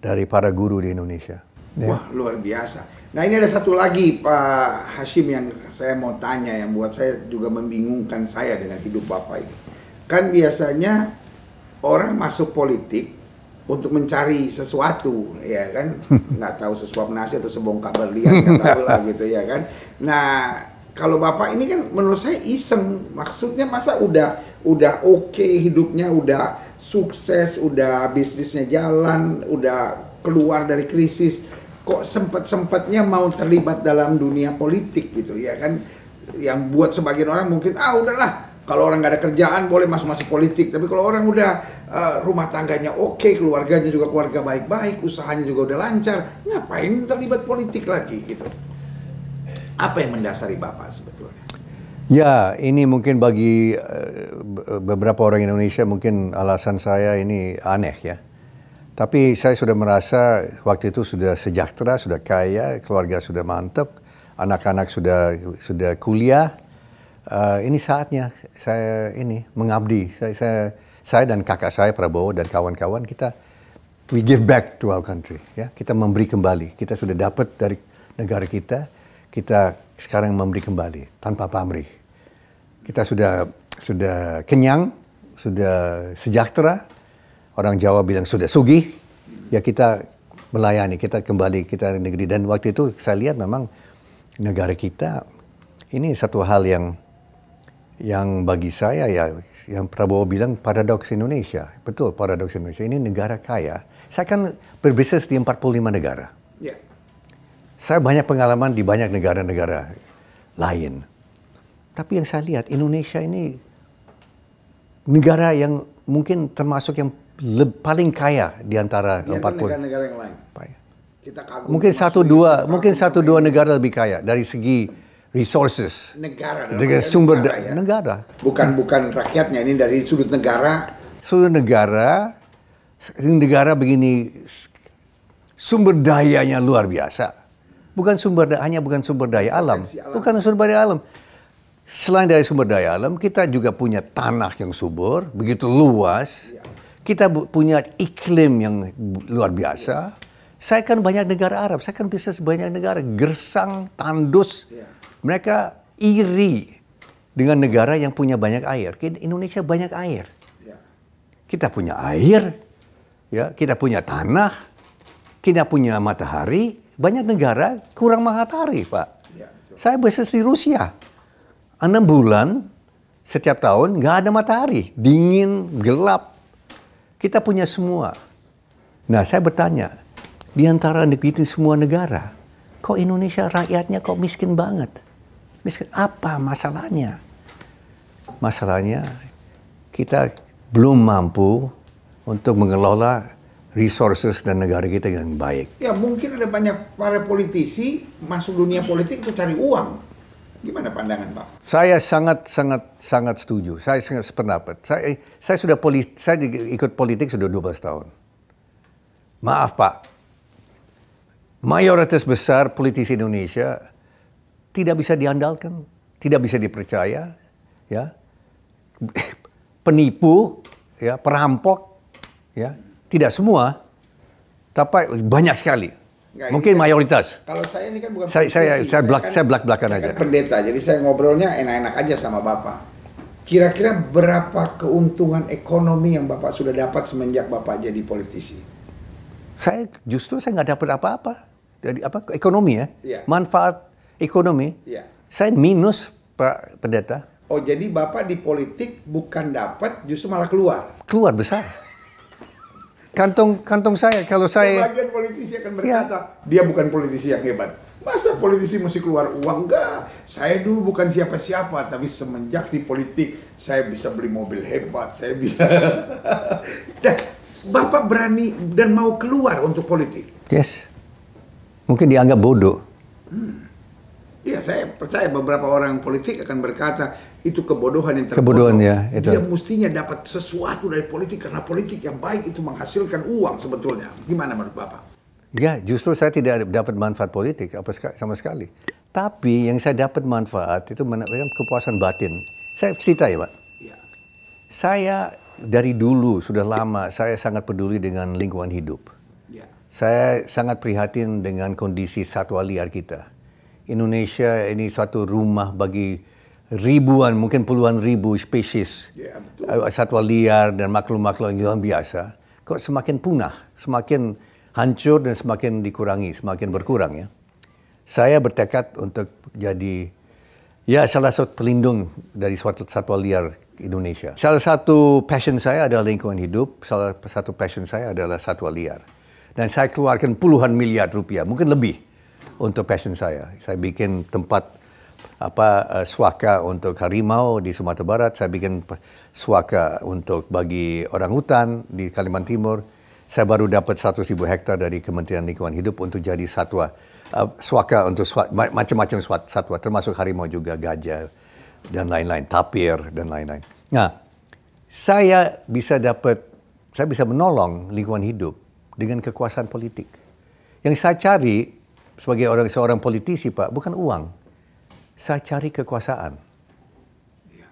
dari para guru di Indonesia. Ya. Wah luar biasa. Nah ini ada satu lagi Pak Hashim yang saya mau tanya yang buat saya juga membingungkan saya dengan hidup Bapak ini. Kan biasanya orang masuk politik untuk mencari sesuatu ya kan nggak tahu sesuap nasi atau sebongkah berlian nggak tahu lah gitu ya kan nah kalau bapak ini kan menurut saya iseng maksudnya masa udah udah oke okay, hidupnya udah sukses udah bisnisnya jalan udah keluar dari krisis kok sempat sempatnya mau terlibat dalam dunia politik gitu ya kan yang buat sebagian orang mungkin ah udahlah kalau orang nggak ada kerjaan boleh masuk-masuk politik, tapi kalau orang udah uh, rumah tangganya oke, okay, keluarganya juga keluarga baik-baik, usahanya juga udah lancar, ngapain terlibat politik lagi gitu? Apa yang mendasari Bapak sebetulnya? Ya, ini mungkin bagi uh, beberapa orang Indonesia mungkin alasan saya ini aneh ya. Tapi saya sudah merasa waktu itu sudah sejahtera, sudah kaya, keluarga sudah mantep, anak-anak sudah sudah kuliah, uh, ini saatnya saya ini mengabdi. Saya, saya, saya dan kakak saya Prabowo dan kawan-kawan kita we give back to our country. Ya, kita memberi kembali. Kita sudah dapat dari negara kita, kita sekarang memberi kembali tanpa pamrih. Kita sudah sudah kenyang, sudah sejahtera. Orang Jawa bilang sudah sugih. Ya kita melayani, kita kembali kita negeri dan waktu itu saya lihat memang negara kita ini satu hal yang yang bagi saya ya yang Prabowo bilang paradoks Indonesia. Betul paradoks Indonesia. Ini negara kaya. Saya kan berbisnis di 45 negara. Yeah. Saya banyak pengalaman di banyak negara-negara lain. Tapi yang saya lihat Indonesia ini negara yang mungkin termasuk yang paling kaya di antara yeah, 40 negara-negara yang lain. Ya. Kita mungkin satu dua, mungkin satu dua negara lebih kaya dari segi resources negara dengan sumber negara, ya? negara bukan bukan rakyatnya ini dari sudut negara sudut negara negara begini sumber dayanya luar biasa bukan sumber daya, hanya bukan sumber daya alam. alam bukan sumber daya alam selain dari sumber daya alam kita juga punya tanah yang subur begitu luas ya. kita punya iklim yang luar biasa ya. saya kan banyak negara Arab saya kan bisa sebanyak negara gersang tandus ya mereka iri dengan negara yang punya banyak air. Indonesia banyak air. Ya. Kita punya air, ya kita punya tanah, kita punya matahari. Banyak negara kurang matahari, Pak. Ya, saya bisnis di Rusia. enam bulan setiap tahun nggak ada matahari. Dingin, gelap. Kita punya semua. Nah, saya bertanya, di antara negeri semua negara, kok Indonesia rakyatnya kok miskin banget? miskin. Apa masalahnya? Masalahnya kita belum mampu untuk mengelola resources dan negara kita yang baik. Ya mungkin ada banyak para politisi masuk dunia politik untuk cari uang. Gimana pandangan Pak? Saya sangat sangat sangat setuju. Saya sangat sependapat. Saya saya sudah polit, saya ikut politik sudah 12 tahun. Maaf Pak. Mayoritas besar politisi Indonesia tidak bisa diandalkan, tidak bisa dipercaya, ya. Penipu, ya, perampok, ya. Tidak semua, tapi banyak sekali. Nggak, Mungkin kan mayoritas. Kan, kalau saya ini kan bukan saya saya saya belak kan, saya belak belakan saya kan aja. Kan pendeta, jadi saya ngobrolnya enak-enak aja sama bapak. Kira-kira berapa keuntungan ekonomi yang bapak sudah dapat semenjak bapak jadi politisi? Saya justru saya nggak dapat apa-apa dari apa ekonomi ya, ya. manfaat ekonomi, ya. saya minus Pak Pendeta. Oh jadi Bapak di politik bukan dapat justru malah keluar? Keluar besar. Kantong kantong saya kalau saya. Bagian politisi akan iya. berkata ya. dia bukan politisi yang hebat. Masa politisi mesti keluar uang? Enggak. Saya dulu bukan siapa-siapa, tapi semenjak di politik, saya bisa beli mobil hebat, saya bisa... dan Bapak berani dan mau keluar untuk politik? Yes. Mungkin dianggap bodoh. Hmm. Iya, saya percaya beberapa orang politik akan berkata itu kebodohan yang terbodoh. Kebodohan ya, itu. Dia mestinya dapat sesuatu dari politik karena politik yang baik itu menghasilkan uang sebetulnya. Gimana menurut Bapak? Ya, justru saya tidak dapat manfaat politik apa sama sekali. Tapi yang saya dapat manfaat itu menampilkan kepuasan batin. Saya cerita ya, Pak. Ya. Saya dari dulu sudah lama saya sangat peduli dengan lingkungan hidup. Ya. Saya sangat prihatin dengan kondisi satwa liar kita Indonesia ini suatu rumah bagi ribuan, mungkin puluhan ribu spesies yeah, ya, eh, satwa liar dan makhluk-makhluk yang luar biasa, kok semakin punah, semakin hancur dan semakin dikurangi, semakin berkurang ya. Saya bertekad untuk jadi ya salah satu pelindung dari suatu satwa liar Indonesia. Salah satu passion saya adalah lingkungan hidup, salah satu passion saya adalah satwa liar. Dan saya keluarkan puluhan miliar rupiah, mungkin lebih untuk passion saya. Saya bikin tempat apa eh, swaka untuk harimau di Sumatera Barat, saya bikin suaka untuk bagi orang hutan di Kalimantan Timur. Saya baru dapat 100 ribu hektar dari Kementerian Lingkungan Hidup untuk jadi satwa uh, eh, swaka untuk macam-macam satwa termasuk harimau juga gajah dan lain-lain, tapir dan lain-lain. Nah, saya bisa dapat saya bisa menolong lingkungan hidup dengan kekuasaan politik. Yang saya cari sebagai orang seorang politisi Pak, bukan uang. Saya cari kekuasaan. Ya.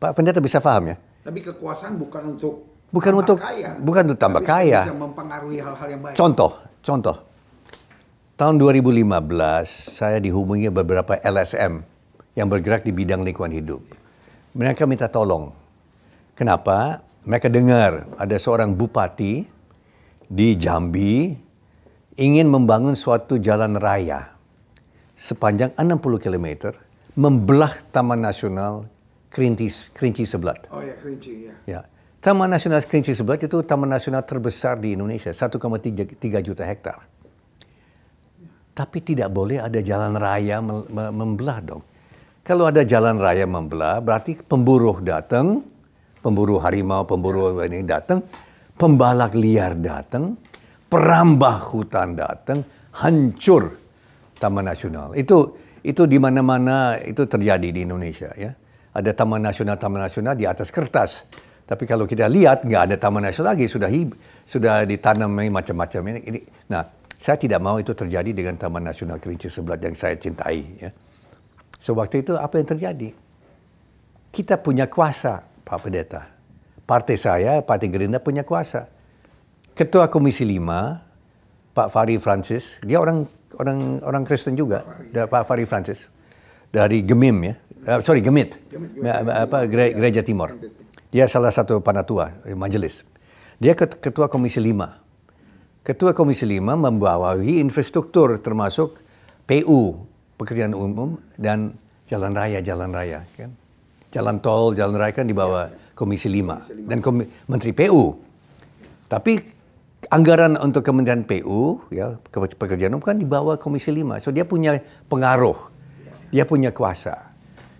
Pak Pendeta bisa paham ya? Tapi kekuasaan bukan untuk bukan untuk kaya, bukan untuk tambah tapi kaya. Bisa mempengaruhi hal-hal yang baik. Contoh, contoh. Tahun 2015 saya dihubungi beberapa LSM yang bergerak di bidang lingkungan hidup. Mereka minta tolong. Kenapa? Mereka dengar ada seorang bupati di Jambi ingin membangun suatu jalan raya sepanjang 60 km membelah Taman Nasional Kerinci, Kerinci Sebelat. Oh ya, Kerinci ya. ya. Taman Nasional Kerinci Sebelat itu taman nasional terbesar di Indonesia, 1,3 juta hektar. Tapi tidak boleh ada jalan raya membelah dong. Kalau ada jalan raya membelah, berarti pemburu datang, pemburu harimau, pemburu ini datang, pembalak liar datang, perambah hutan datang, hancur Taman Nasional. Itu itu di mana-mana itu terjadi di Indonesia ya. Ada taman nasional, taman nasional di atas kertas. Tapi kalau kita lihat nggak ada taman nasional lagi, sudah hib, sudah ditanami macam-macam ini. Nah, saya tidak mau itu terjadi dengan Taman Nasional Kerinci sebelah yang saya cintai ya. So itu apa yang terjadi? Kita punya kuasa, Pak Pendeta. Partai saya, Partai Gerindra punya kuasa Ketua Komisi 5 Pak Fari Francis, dia orang orang orang Kristen juga, Fari. Pak Fari Francis dari Gemim ya, uh, sorry Gemit, Gemit, Gemit ya, apa Gere, ya, Gereja Timur. Dia salah satu panatua eh, majelis. Dia ketua Komisi 5. Ketua Komisi 5 membawahi infrastruktur termasuk PU, pekerjaan umum dan jalan raya, jalan raya kan. Jalan tol, jalan raya kan dibawa ya, Komisi 5 dan Komi Menteri PU. Tapi anggaran untuk Kementerian PU ya pekerjaan umum kan dibawa Komisi 5. So dia punya pengaruh. Dia punya kuasa.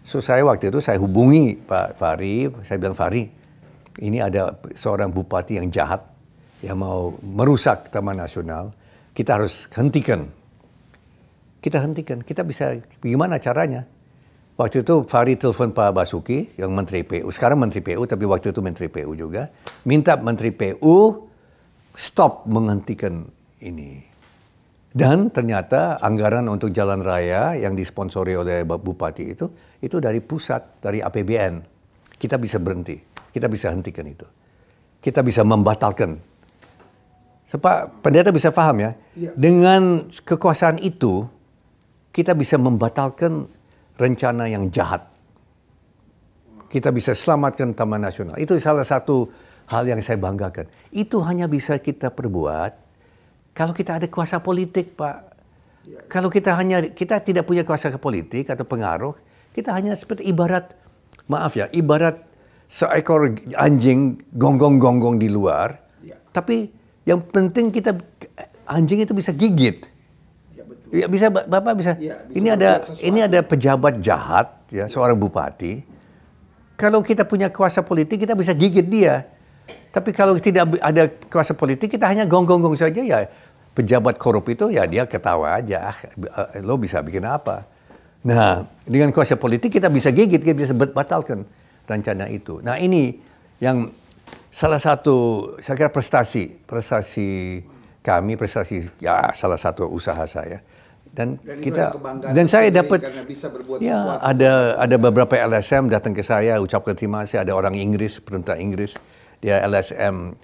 So saya waktu itu saya hubungi Pak Fahri, saya bilang Fahri, ini ada seorang bupati yang jahat yang mau merusak Taman Nasional. Kita harus hentikan. Kita hentikan. Kita bisa gimana caranya? Waktu itu Fahri telepon Pak Basuki yang Menteri PU, sekarang Menteri PU tapi waktu itu Menteri PU juga, minta Menteri PU stop menghentikan ini. Dan ternyata anggaran untuk jalan raya yang disponsori oleh bupati itu itu dari pusat, dari APBN. Kita bisa berhenti, kita bisa hentikan itu. Kita bisa membatalkan. Pak pendeta bisa paham ya? ya. Dengan kekuasaan itu kita bisa membatalkan rencana yang jahat. Kita bisa selamatkan Taman Nasional. Itu salah satu hal yang saya banggakan. Itu hanya bisa kita perbuat kalau kita ada kuasa politik, Pak. Kalau kita hanya kita tidak punya kuasa politik atau pengaruh, kita hanya seperti ibarat maaf ya, ibarat seekor anjing gonggong-gonggong di luar. Ya. Tapi yang penting kita anjing itu bisa gigit. Ya, ya bisa Bapak bisa. Ya, bisa ini ada ini ada pejabat jahat ya, ya. seorang bupati. Kalau kita punya kuasa politik, kita bisa gigit dia tapi kalau tidak ada kuasa politik, kita hanya gonggong gong saja ya. Pejabat korup itu ya dia ketawa aja. Ah, eh, lo bisa bikin apa? Nah, dengan kuasa politik kita bisa gigit, kita bisa batalkan rencana itu. Nah ini yang salah satu, saya kira prestasi, prestasi kami, prestasi ya salah satu usaha saya. Dan, dan kita dan saya dapat ya ada ada beberapa LSM datang ke saya ucapkan terima kasih ada orang Inggris perintah Inggris dia LSM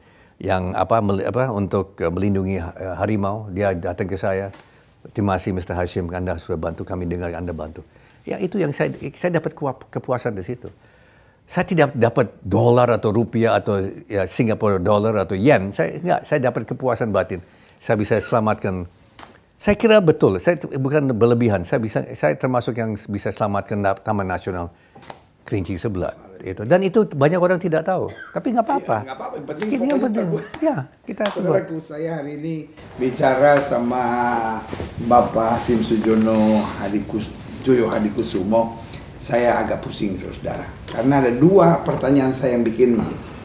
yang apa, apa untuk eh, melindungi eh, harimau, dia datang ke saya, terima kasih Mr. Hashim, Anda sudah bantu, kami dengar Anda bantu. Ya itu yang saya, saya dapat kepuasan di situ. Saya tidak dapat dolar atau rupiah atau ya, dollar atau yen. Saya enggak, saya dapat kepuasan batin. Saya bisa selamatkan. Saya kira betul. Saya bukan berlebihan. Saya bisa, saya termasuk yang bisa selamatkan Taman Nasional kelinci sebelah itu dan itu banyak orang tidak tahu tapi nggak iya, apa-apa ya, apa-apa ini yang penting ya kita saudaraku saya hari ini bicara sama Bapak Sim Sujono Hadikus Joyo Hadikusumo saya agak pusing saudara karena ada dua pertanyaan saya yang bikin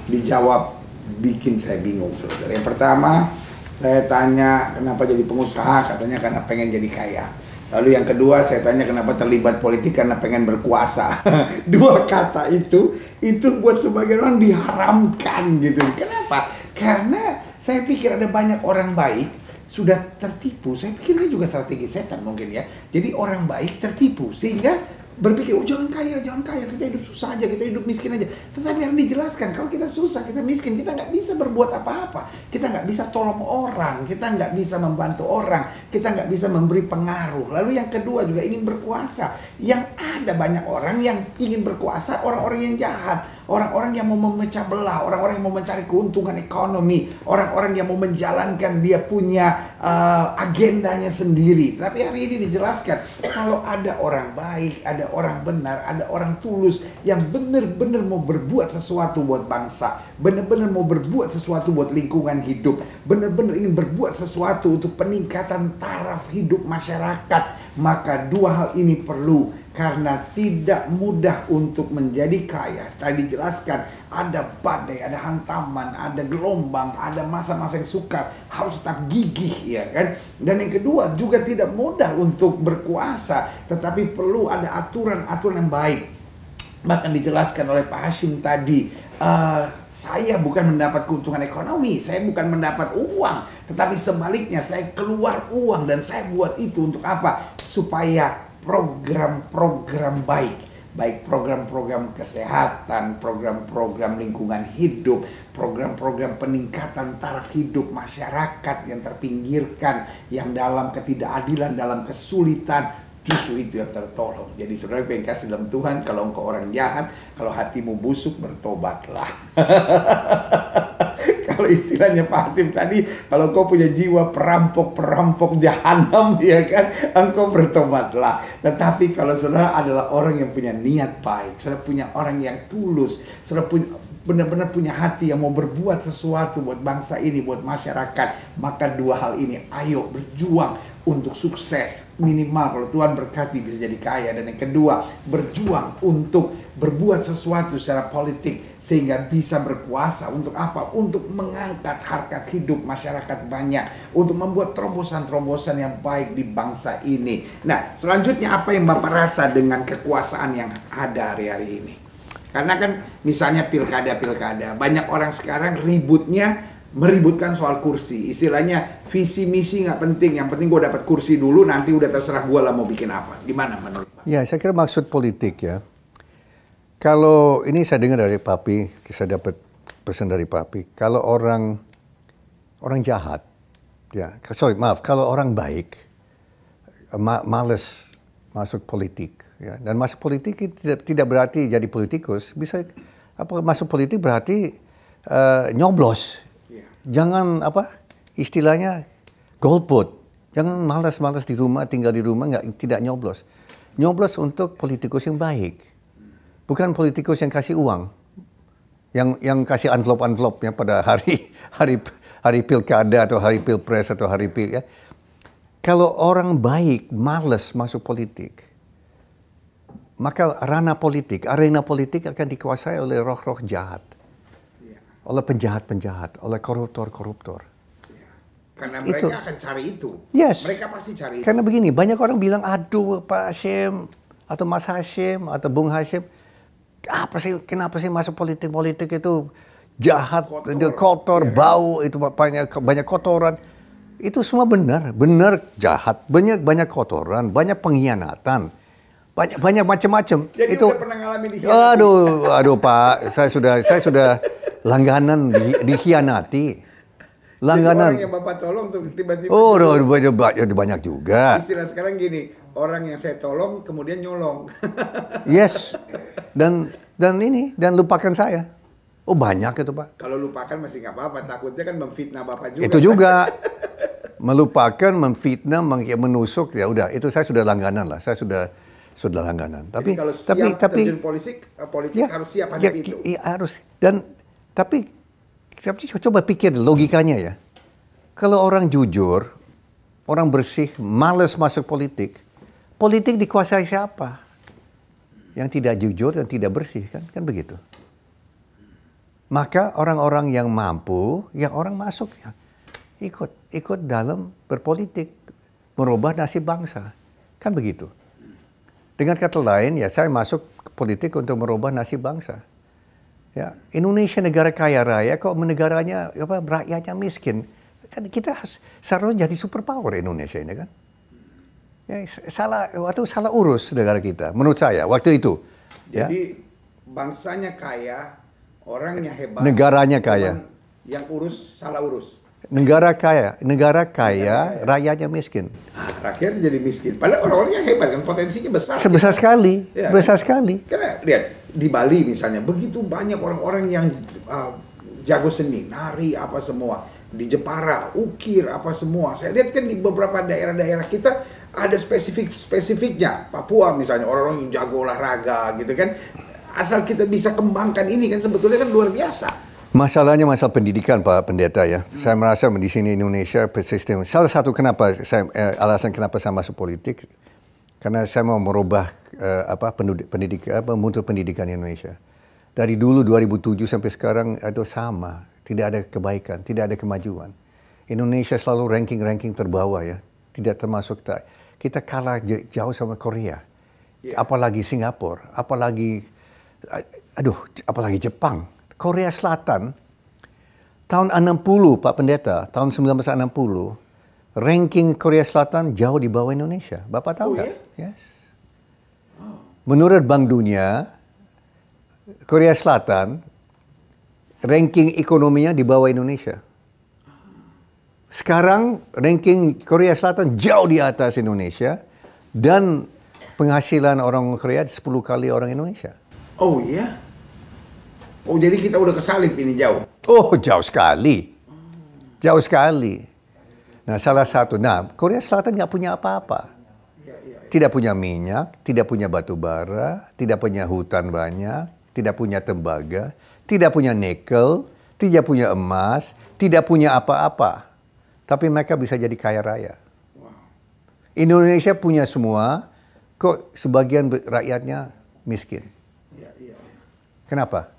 dijawab bikin saya bingung saudara yang pertama saya tanya kenapa jadi pengusaha katanya karena pengen jadi kaya Lalu yang kedua saya tanya kenapa terlibat politik karena pengen berkuasa. Dua kata itu itu buat sebagian orang diharamkan gitu. Kenapa? Karena saya pikir ada banyak orang baik sudah tertipu. Saya pikir ini juga strategi setan mungkin ya. Jadi orang baik tertipu sehingga berpikir, oh jangan kaya, jangan kaya, kita hidup susah aja, kita hidup miskin aja. Tetapi harus dijelaskan, kalau kita susah, kita miskin, kita nggak bisa berbuat apa-apa. Kita nggak bisa tolong orang, kita nggak bisa membantu orang, kita nggak bisa memberi pengaruh. Lalu yang kedua juga ingin berkuasa. Yang ada banyak orang yang ingin berkuasa, orang-orang yang jahat Orang-orang yang mau memecah belah, orang-orang yang mau mencari keuntungan ekonomi, orang-orang yang mau menjalankan dia punya uh, agendanya sendiri. Tapi hari ini dijelaskan kalau ada orang baik, ada orang benar, ada orang tulus yang benar-benar mau berbuat sesuatu buat bangsa, benar-benar mau berbuat sesuatu buat lingkungan hidup, benar-benar ingin berbuat sesuatu untuk peningkatan taraf hidup masyarakat, maka dua hal ini perlu karena tidak mudah untuk menjadi kaya. Tadi dijelaskan ada badai, ada hantaman, ada gelombang, ada masa-masa yang sukar, harus tetap gigih ya kan. Dan yang kedua juga tidak mudah untuk berkuasa, tetapi perlu ada aturan-aturan yang baik. Bahkan dijelaskan oleh Pak Hashim tadi, uh, saya bukan mendapat keuntungan ekonomi, saya bukan mendapat uang, tetapi sebaliknya saya keluar uang dan saya buat itu untuk apa? Supaya program-program baik baik program-program kesehatan, program-program lingkungan hidup, program-program peningkatan taraf hidup masyarakat yang terpinggirkan, yang dalam ketidakadilan, dalam kesulitan, justru itu yang tertolong. Jadi saudara yang kasih dalam Tuhan, kalau engkau orang jahat, kalau hatimu busuk, bertobatlah. kalau istilahnya pasif tadi kalau kau punya jiwa perampok-perampok jahanam ya kan engkau bertobatlah tetapi kalau saudara adalah orang yang punya niat baik saudara punya orang yang tulus saudara punya benar-benar punya hati yang mau berbuat sesuatu buat bangsa ini, buat masyarakat, maka dua hal ini ayo berjuang untuk sukses minimal kalau Tuhan berkati bisa jadi kaya dan yang kedua berjuang untuk berbuat sesuatu secara politik sehingga bisa berkuasa untuk apa untuk mengangkat harkat hidup masyarakat banyak untuk membuat terobosan-terobosan yang baik di bangsa ini nah selanjutnya apa yang Bapak rasa dengan kekuasaan yang ada hari-hari ini karena kan misalnya pilkada-pilkada banyak orang sekarang ributnya meributkan soal kursi. Istilahnya visi misi nggak penting, yang penting gue dapat kursi dulu, nanti udah terserah gue lah mau bikin apa. Gimana menurut Pak? Ya, saya kira maksud politik ya. Kalau ini saya dengar dari Papi, saya dapat pesan dari Papi. Kalau orang orang jahat, ya, sorry maaf, kalau orang baik, ma males masuk politik, ya. dan masuk politik tidak tidak berarti jadi politikus. Bisa apa masuk politik berarti uh, nyoblos jangan apa istilahnya golput. Jangan malas-malas di rumah, tinggal di rumah, nggak tidak nyoblos. Nyoblos untuk politikus yang baik, bukan politikus yang kasih uang, yang yang kasih envelope envelope-nya pada hari hari hari pilkada atau hari pilpres atau hari pil ya. Kalau orang baik malas masuk politik, maka ranah politik, arena politik akan dikuasai oleh roh-roh jahat oleh penjahat-penjahat, oleh koruptor-koruptor. Karena mereka itu. akan cari itu. Yes. Mereka pasti cari Karena begini, banyak orang bilang, aduh Pak Hashim, atau Mas Hashim, atau Bung Hashim, apa sih, kenapa sih masuk politik-politik itu jahat, kotor, kotor ya, bau, itu banyak, banyak kotoran. Itu semua benar, benar jahat, banyak banyak kotoran, banyak pengkhianatan, banyak banyak macam-macam. Itu pernah ngalamin Aduh, aduh Pak, saya sudah saya sudah langganan di, dikhianati langganan Jadi orang yang bapak tolong tuh tiba-tiba oh tiba gitu. -tiba. banyak juga istilah sekarang gini orang yang saya tolong kemudian nyolong yes dan dan ini dan lupakan saya oh banyak itu pak kalau lupakan masih nggak apa-apa takutnya kan memfitnah bapak juga itu juga melupakan memfitnah ya, menusuk ya udah itu saya sudah langganan lah saya sudah sudah langganan tapi Jadi kalau siap tapi tapi politik eh, politik ya, harus siap hadapi ya, itu ya, harus dan tapi coba pikir logikanya ya. Kalau orang jujur, orang bersih, males masuk politik, politik dikuasai siapa? Yang tidak jujur dan tidak bersih kan kan begitu. Maka orang-orang yang mampu, yang orang masuk ya ikut ikut dalam berpolitik, merubah nasib bangsa. Kan begitu. Dengan kata lain, ya saya masuk politik untuk merubah nasib bangsa. Ya, Indonesia negara kaya raya, kok negaranya apa rakyatnya miskin? Kan kita seharusnya jadi superpower Indonesia ini kan. Ya, salah waktu salah urus negara kita menurut saya waktu itu. Ya. Jadi bangsanya kaya, orangnya hebat. Negaranya kaya. Yang urus salah urus. Negara kaya, negara kaya, negara kaya. rakyatnya miskin. Ah, rakyat jadi miskin. Padahal orang-orangnya hebat kan potensinya besar. Sebesar ya. sekali, ya, besar sekali. Karena lihat di Bali misalnya begitu banyak orang-orang yang uh, jago seni, nari apa semua, di Jepara, ukir apa semua. Saya lihat kan di beberapa daerah-daerah kita ada spesifik spesifiknya. Papua misalnya orang-orang yang jago olahraga gitu kan. Asal kita bisa kembangkan ini kan sebetulnya kan luar biasa. Masalahnya masalah pendidikan Pak Pendeta ya. Hmm. Saya merasa di sini Indonesia sistem salah satu kenapa saya eh, alasan kenapa saya masuk politik karena saya mau merubah uh, apa penduduk, pendidik apa mutu pendidikan Indonesia. Dari dulu 2007 sampai sekarang itu sama, tidak ada kebaikan, tidak ada kemajuan. Indonesia selalu ranking-ranking terbawah ya, tidak termasuk kita, kita kalah jauh sama Korea, iya. apalagi Singapura, apalagi aduh, apalagi Jepang, Korea Selatan. Tahun 60 Pak Pendeta, tahun 1960 ranking Korea Selatan jauh di bawah Indonesia. Bapak tahu oh, nggak? Oh, Yes. Menurut Bank Dunia, Korea Selatan ranking ekonominya di bawah Indonesia. Sekarang ranking Korea Selatan jauh di atas Indonesia dan penghasilan orang Korea 10 kali orang Indonesia. Oh iya. Oh jadi kita udah kesalip ini jauh. Oh jauh sekali. Jauh sekali. Nah salah satu. Nah Korea Selatan nggak punya apa-apa tidak punya minyak, tidak punya batu bara, tidak punya hutan banyak, tidak punya tembaga, tidak punya nikel, tidak punya emas, tidak punya apa-apa. Tapi mereka bisa jadi kaya raya. Indonesia punya semua, kok sebagian rakyatnya miskin. Iya, iya, iya. Kenapa?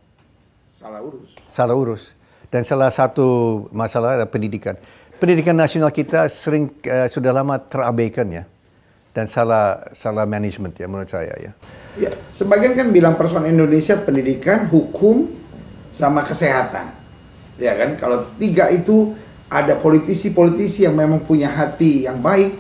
Salah urus. Salah urus. Dan salah satu masalah adalah pendidikan. Pendidikan nasional kita sering uh, sudah lama terabaikan ya dan salah salah manajemen ya menurut saya ya. Ya, sebagian kan bilang persoalan Indonesia pendidikan, hukum sama kesehatan. Ya kan kalau tiga itu ada politisi-politisi yang memang punya hati yang baik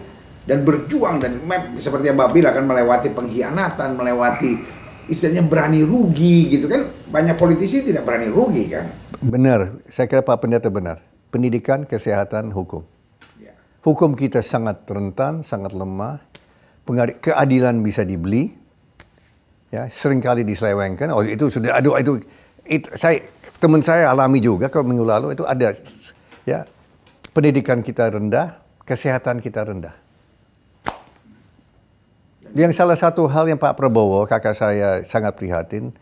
dan berjuang dan seperti yang Babil akan melewati pengkhianatan, melewati istilahnya berani rugi gitu kan banyak politisi tidak berani rugi kan benar saya kira Pak Pendeta benar pendidikan kesehatan hukum ya. hukum kita sangat rentan sangat lemah keadilan bisa dibeli, ya seringkali diselewengkan. Oh itu sudah, aduh itu, itu saya teman saya alami juga kalau minggu lalu itu ada ya pendidikan kita rendah, kesehatan kita rendah. Yang salah satu hal yang Pak Prabowo, kakak saya sangat prihatin,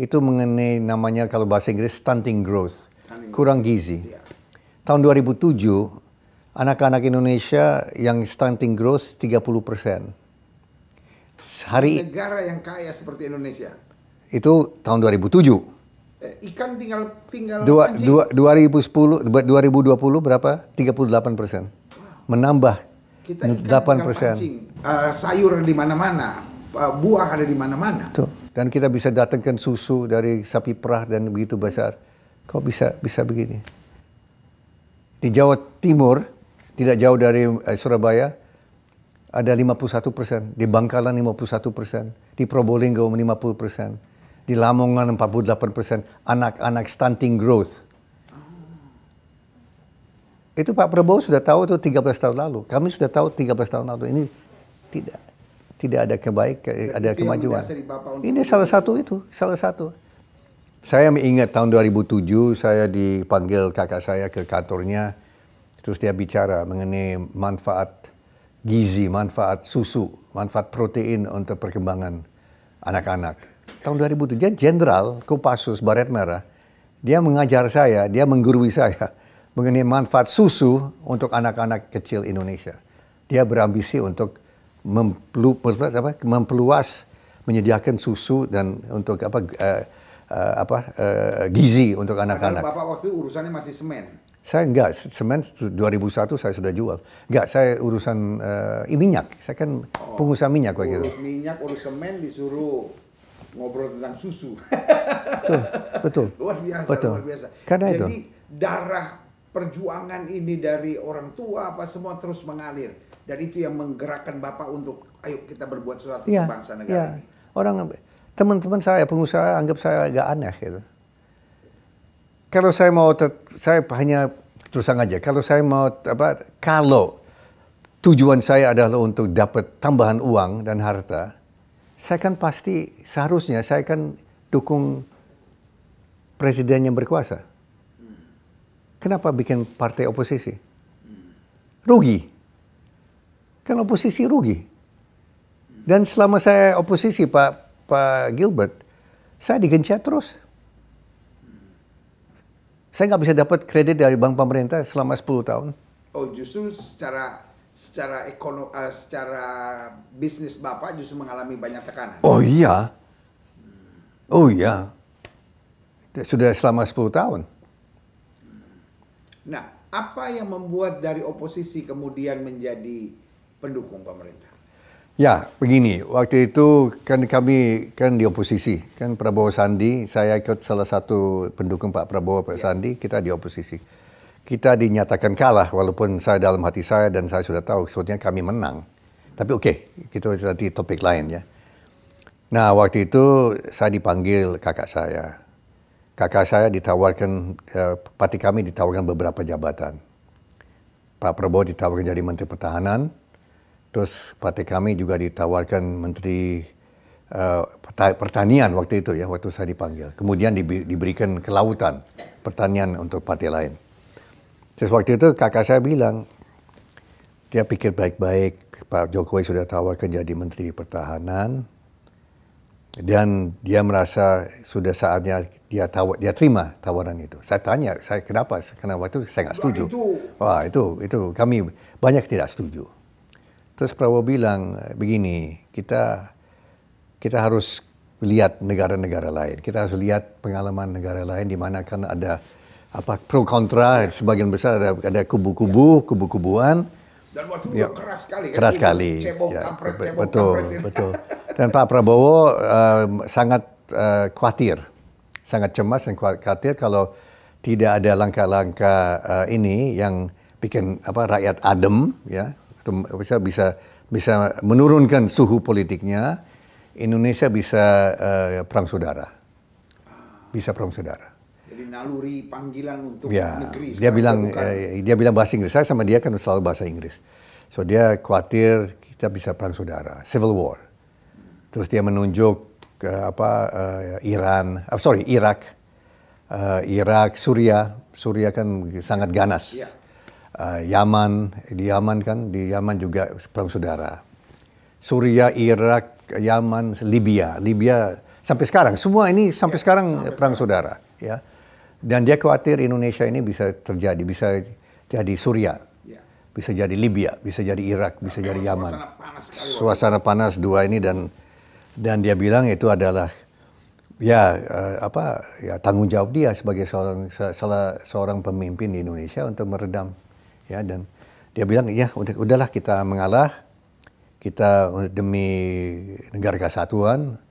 itu mengenai namanya kalau bahasa Inggris stunting growth, kurang gizi. Iya. Tahun 2007, anak-anak Indonesia yang stunting growth 30 persen. Sehari negara yang kaya seperti Indonesia. Itu tahun 2007 eh, ikan tinggal tinggal dua, Dua, 2010 2020 berapa? 38 persen. Wow. Menambah Kita 8 persen. Uh, sayur di mana-mana, uh, buah ada di mana-mana. Dan kita bisa datangkan susu dari sapi perah dan begitu besar. Kok bisa bisa begini? Di Jawa Timur, tidak jauh dari uh, Surabaya, ada 51 persen, di Bangkalan 51 persen, di Probolinggo 50 persen, di Lamongan 48 persen, anak-anak stunting growth. Itu Pak Prabowo sudah tahu itu 13 tahun lalu. Kami sudah tahu 13 tahun lalu. Ini tidak tidak ada kebaik ada kemajuan. Ini salah satu itu, salah satu. Saya mengingat tahun 2007 saya dipanggil kakak saya ke kantornya terus dia bicara mengenai manfaat gizi, manfaat susu, manfaat protein untuk perkembangan anak-anak. Tahun 2007 Jenderal Kopassus Baret Merah, dia mengajar saya, dia menggurui saya mengenai manfaat susu untuk anak-anak kecil Indonesia. Dia berambisi untuk memperluas apa, memperluas menyediakan susu dan untuk apa uh, uh, apa uh, gizi untuk anak-anak. Bapak waktu itu urusannya masih semen. Saya enggak, semen 2001 saya sudah jual. Enggak, saya urusan uh, minyak. Saya kan oh, pengusaha minyak waktu itu minyak, urus semen disuruh ngobrol tentang susu. betul, betul. Luar biasa, betul. luar biasa. Karena Jadi itu. darah perjuangan ini dari orang tua apa semua terus mengalir. Dan itu yang menggerakkan Bapak untuk ayo kita berbuat sesuatu ya, bangsa negara ya. Orang teman-teman saya pengusaha anggap saya agak aneh gitu kalau saya mau saya hanya terus aja. Kalau saya mau apa kalau tujuan saya adalah untuk dapat tambahan uang dan harta, saya kan pasti seharusnya saya kan dukung presiden yang berkuasa. Kenapa bikin partai oposisi? Rugi. Kan oposisi rugi. Dan selama saya oposisi Pak Pak Gilbert, saya digencet terus. Saya nggak bisa dapat kredit dari bank pemerintah selama 10 tahun. Oh, justru secara secara ekono, uh, secara bisnis bapak justru mengalami banyak tekanan. Oh iya, oh iya, sudah selama 10 tahun. Nah, apa yang membuat dari oposisi kemudian menjadi pendukung pemerintah? Ya, begini. Waktu itu kan kami kan di oposisi, kan Prabowo Sandi. Saya ikut salah satu pendukung Pak Prabowo, Pak ya. Sandi. Kita di oposisi. Kita dinyatakan kalah, walaupun saya dalam hati saya dan saya sudah tahu sebetulnya kami menang. Tapi oke, okay, kita di topik lain ya. Nah, waktu itu saya dipanggil kakak saya. Kakak saya ditawarkan, eh, partai kami ditawarkan beberapa jabatan. Pak Prabowo ditawarkan jadi Menteri Pertahanan, Terus partai kami juga ditawarkan Menteri uh, Pertanian waktu itu ya, waktu saya dipanggil. Kemudian di, diberikan kelautan, pertanian untuk partai lain. Terus waktu itu kakak saya bilang, dia pikir baik-baik, Pak Jokowi sudah tawarkan jadi Menteri Pertahanan, dan dia merasa sudah saatnya dia tawar, dia terima tawaran itu. Saya tanya, saya kenapa? Karena waktu itu saya nggak setuju. Wah itu itu kami banyak tidak setuju. Terus Prabowo bilang begini, kita kita harus lihat negara-negara lain. Kita harus lihat pengalaman negara lain di mana kan ada apa pro kontra ya. sebagian besar ada ada kubu-kubu, ya. kubu-kubuan. Dan waktu ya. keras sekali. Kan, keras sekali. Cebong, ya, kampret, betul, betul. Dan Pak Prabowo uh, sangat uh, khawatir, sangat cemas dan khawatir kalau tidak ada langkah-langkah uh, ini yang bikin apa rakyat adem ya atau bisa bisa bisa menurunkan suhu politiknya, Indonesia bisa uh, perang saudara, bisa perang saudara. Jadi naluri panggilan untuk ya, negeri. Dia bilang eh, dia bilang bahasa Inggris. Saya sama dia kan selalu bahasa Inggris. So dia khawatir kita bisa perang saudara, civil war. Terus dia menunjuk ke apa uh, Iran, uh, sorry Irak, uh, Irak, Suria, Suria kan sangat ganas. ya uh, Yaman, di Yaman kan, di Yaman juga perang saudara. Suria, Irak, Yaman, Libya, Libya sampai sekarang semua ini sampai ya, sekarang sampai perang sekarang. saudara, ya. Dan dia khawatir Indonesia ini bisa terjadi, bisa jadi Suria, ya. bisa jadi Libya, bisa jadi Irak, bisa Tapi jadi Yaman. Suasana panas, suasana panas dua ini dan dan dia bilang itu adalah ya uh, apa ya tanggung jawab dia sebagai seorang salah seorang pemimpin di Indonesia untuk meredam ya dan dia bilang ya udah udahlah kita mengalah kita demi negara kesatuan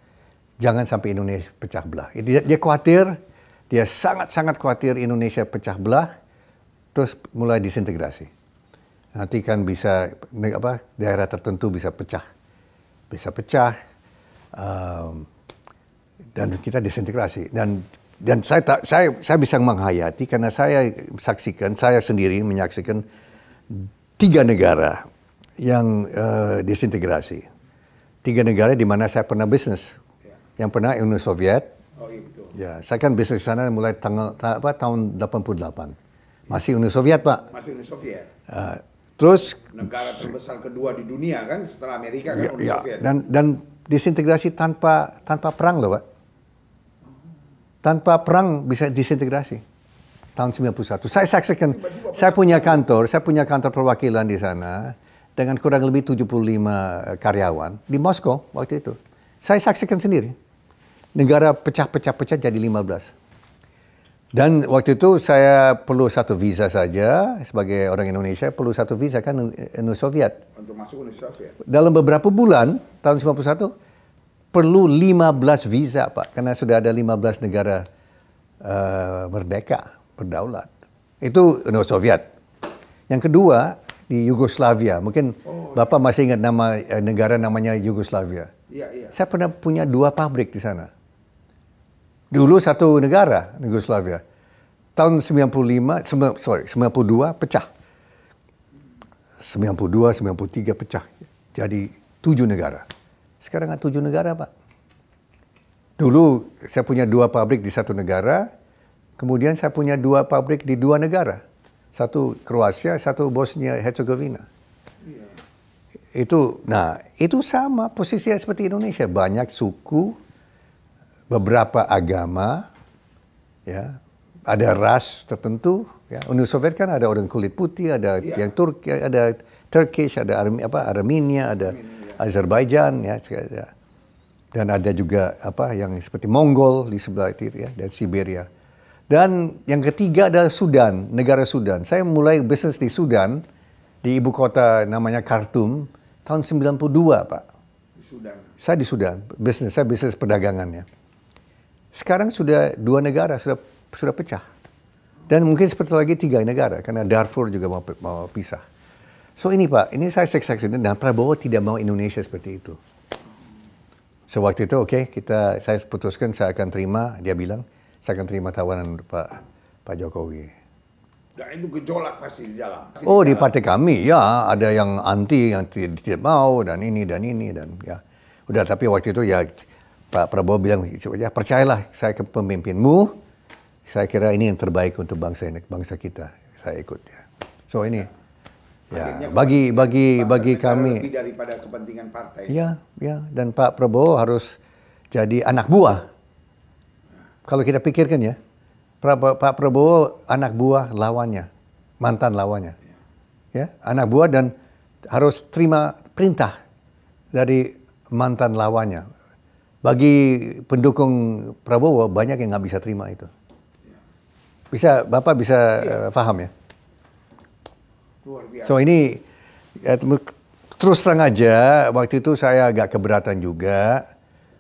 jangan sampai Indonesia pecah belah dia, dia khawatir dia sangat-sangat khawatir Indonesia pecah belah terus mulai disintegrasi nanti kan bisa apa daerah tertentu bisa pecah bisa pecah um, dan kita disintegrasi dan dan saya tak, saya saya bisa menghayati karena saya saksikan saya sendiri menyaksikan tiga negara yang uh, disintegrasi tiga negara di mana saya pernah bisnis yang pernah Uni Soviet oh, iya betul. ya saya kan bisnis sana mulai tanggal ta, apa tahun 88 masih Uni Soviet pak masih Uni Soviet uh, terus negara terbesar kedua di dunia kan setelah Amerika kan ya, Uni ya. Soviet dan dan disintegrasi tanpa tanpa perang loh pak tanpa perang bisa disintegrasi tahun 91. Saya saksikan, saya punya kantor, saya punya kantor perwakilan di sana dengan kurang lebih 75 eh, karyawan di Moskow waktu itu. Saya saksikan sendiri. Negara pecah-pecah-pecah jadi 15. Dan waktu itu saya perlu satu visa saja sebagai orang Indonesia perlu satu visa kan eh, eh, Uni Soviet. Untuk masuk Uni Soviet. Dalam beberapa bulan tahun 91 perlu 15 visa Pak, karena sudah ada 15 negara uh, merdeka, berdaulat. Itu Uni no, Soviet. Yang kedua di Yugoslavia, mungkin oh, iya. Bapak masih ingat nama uh, negara namanya Yugoslavia. Iya, iya. Saya pernah punya dua pabrik di sana. Dulu satu negara, Yugoslavia. Tahun 95, sorry, 92 pecah. 92, 93 pecah. Jadi tujuh negara. Sekarang ada tujuh negara, Pak. Dulu saya punya dua pabrik di satu negara, kemudian saya punya dua pabrik di dua negara. Satu Kroasia, satu Bosnia Herzegovina. Iya. Itu, nah itu sama posisinya seperti Indonesia. Banyak suku, beberapa agama, ya ada ras tertentu ya Uni Soviet kan ada orang kulit putih ada yeah. yang Turki ada Turkish ada apa Armenia ada Armenia. Azerbaijan ya dan ada juga apa yang seperti Mongol di sebelah itu ya dan Siberia. Dan yang ketiga adalah Sudan, negara Sudan. Saya mulai bisnis di Sudan di ibu kota namanya Khartoum tahun 92, Pak. Di Sudan. Saya di Sudan, bisnis saya bisnis perdagangannya. Sekarang sudah dua negara sudah sudah pecah. Dan mungkin seperti lagi tiga negara karena Darfur juga mau mau pisah. So ini Pak, ini saya saksikan dan Prabowo tidak mau Indonesia seperti itu. So waktu itu oke, okay, kita saya putuskan saya akan terima, dia bilang saya akan terima tawaran Pak Pak Jokowi. Nah, itu gejolak pasti di dalam. Pasti oh, di, di partai kami ya ada yang anti yang tidak, tidak mau dan ini dan ini dan ya. Udah tapi waktu itu ya Pak Prabowo bilang ya percayalah saya ke pemimpinmu. Saya kira ini yang terbaik untuk bangsa ini, bangsa kita. Saya ikut ya. So ini Ya, bagi bagi bagi kami lebih daripada kepentingan partai. Ya, ya, dan Pak Prabowo harus jadi anak buah. Kalau kita pikirkan ya, Pak Prabowo anak buah lawannya, mantan lawannya. Ya, anak buah dan harus terima perintah dari mantan lawannya. Bagi pendukung Prabowo banyak yang nggak bisa terima itu. Bisa Bapak bisa iya. eh, ya. uh, paham ya? Luar biasa. So ini ya, terus terang aja waktu itu saya agak keberatan juga,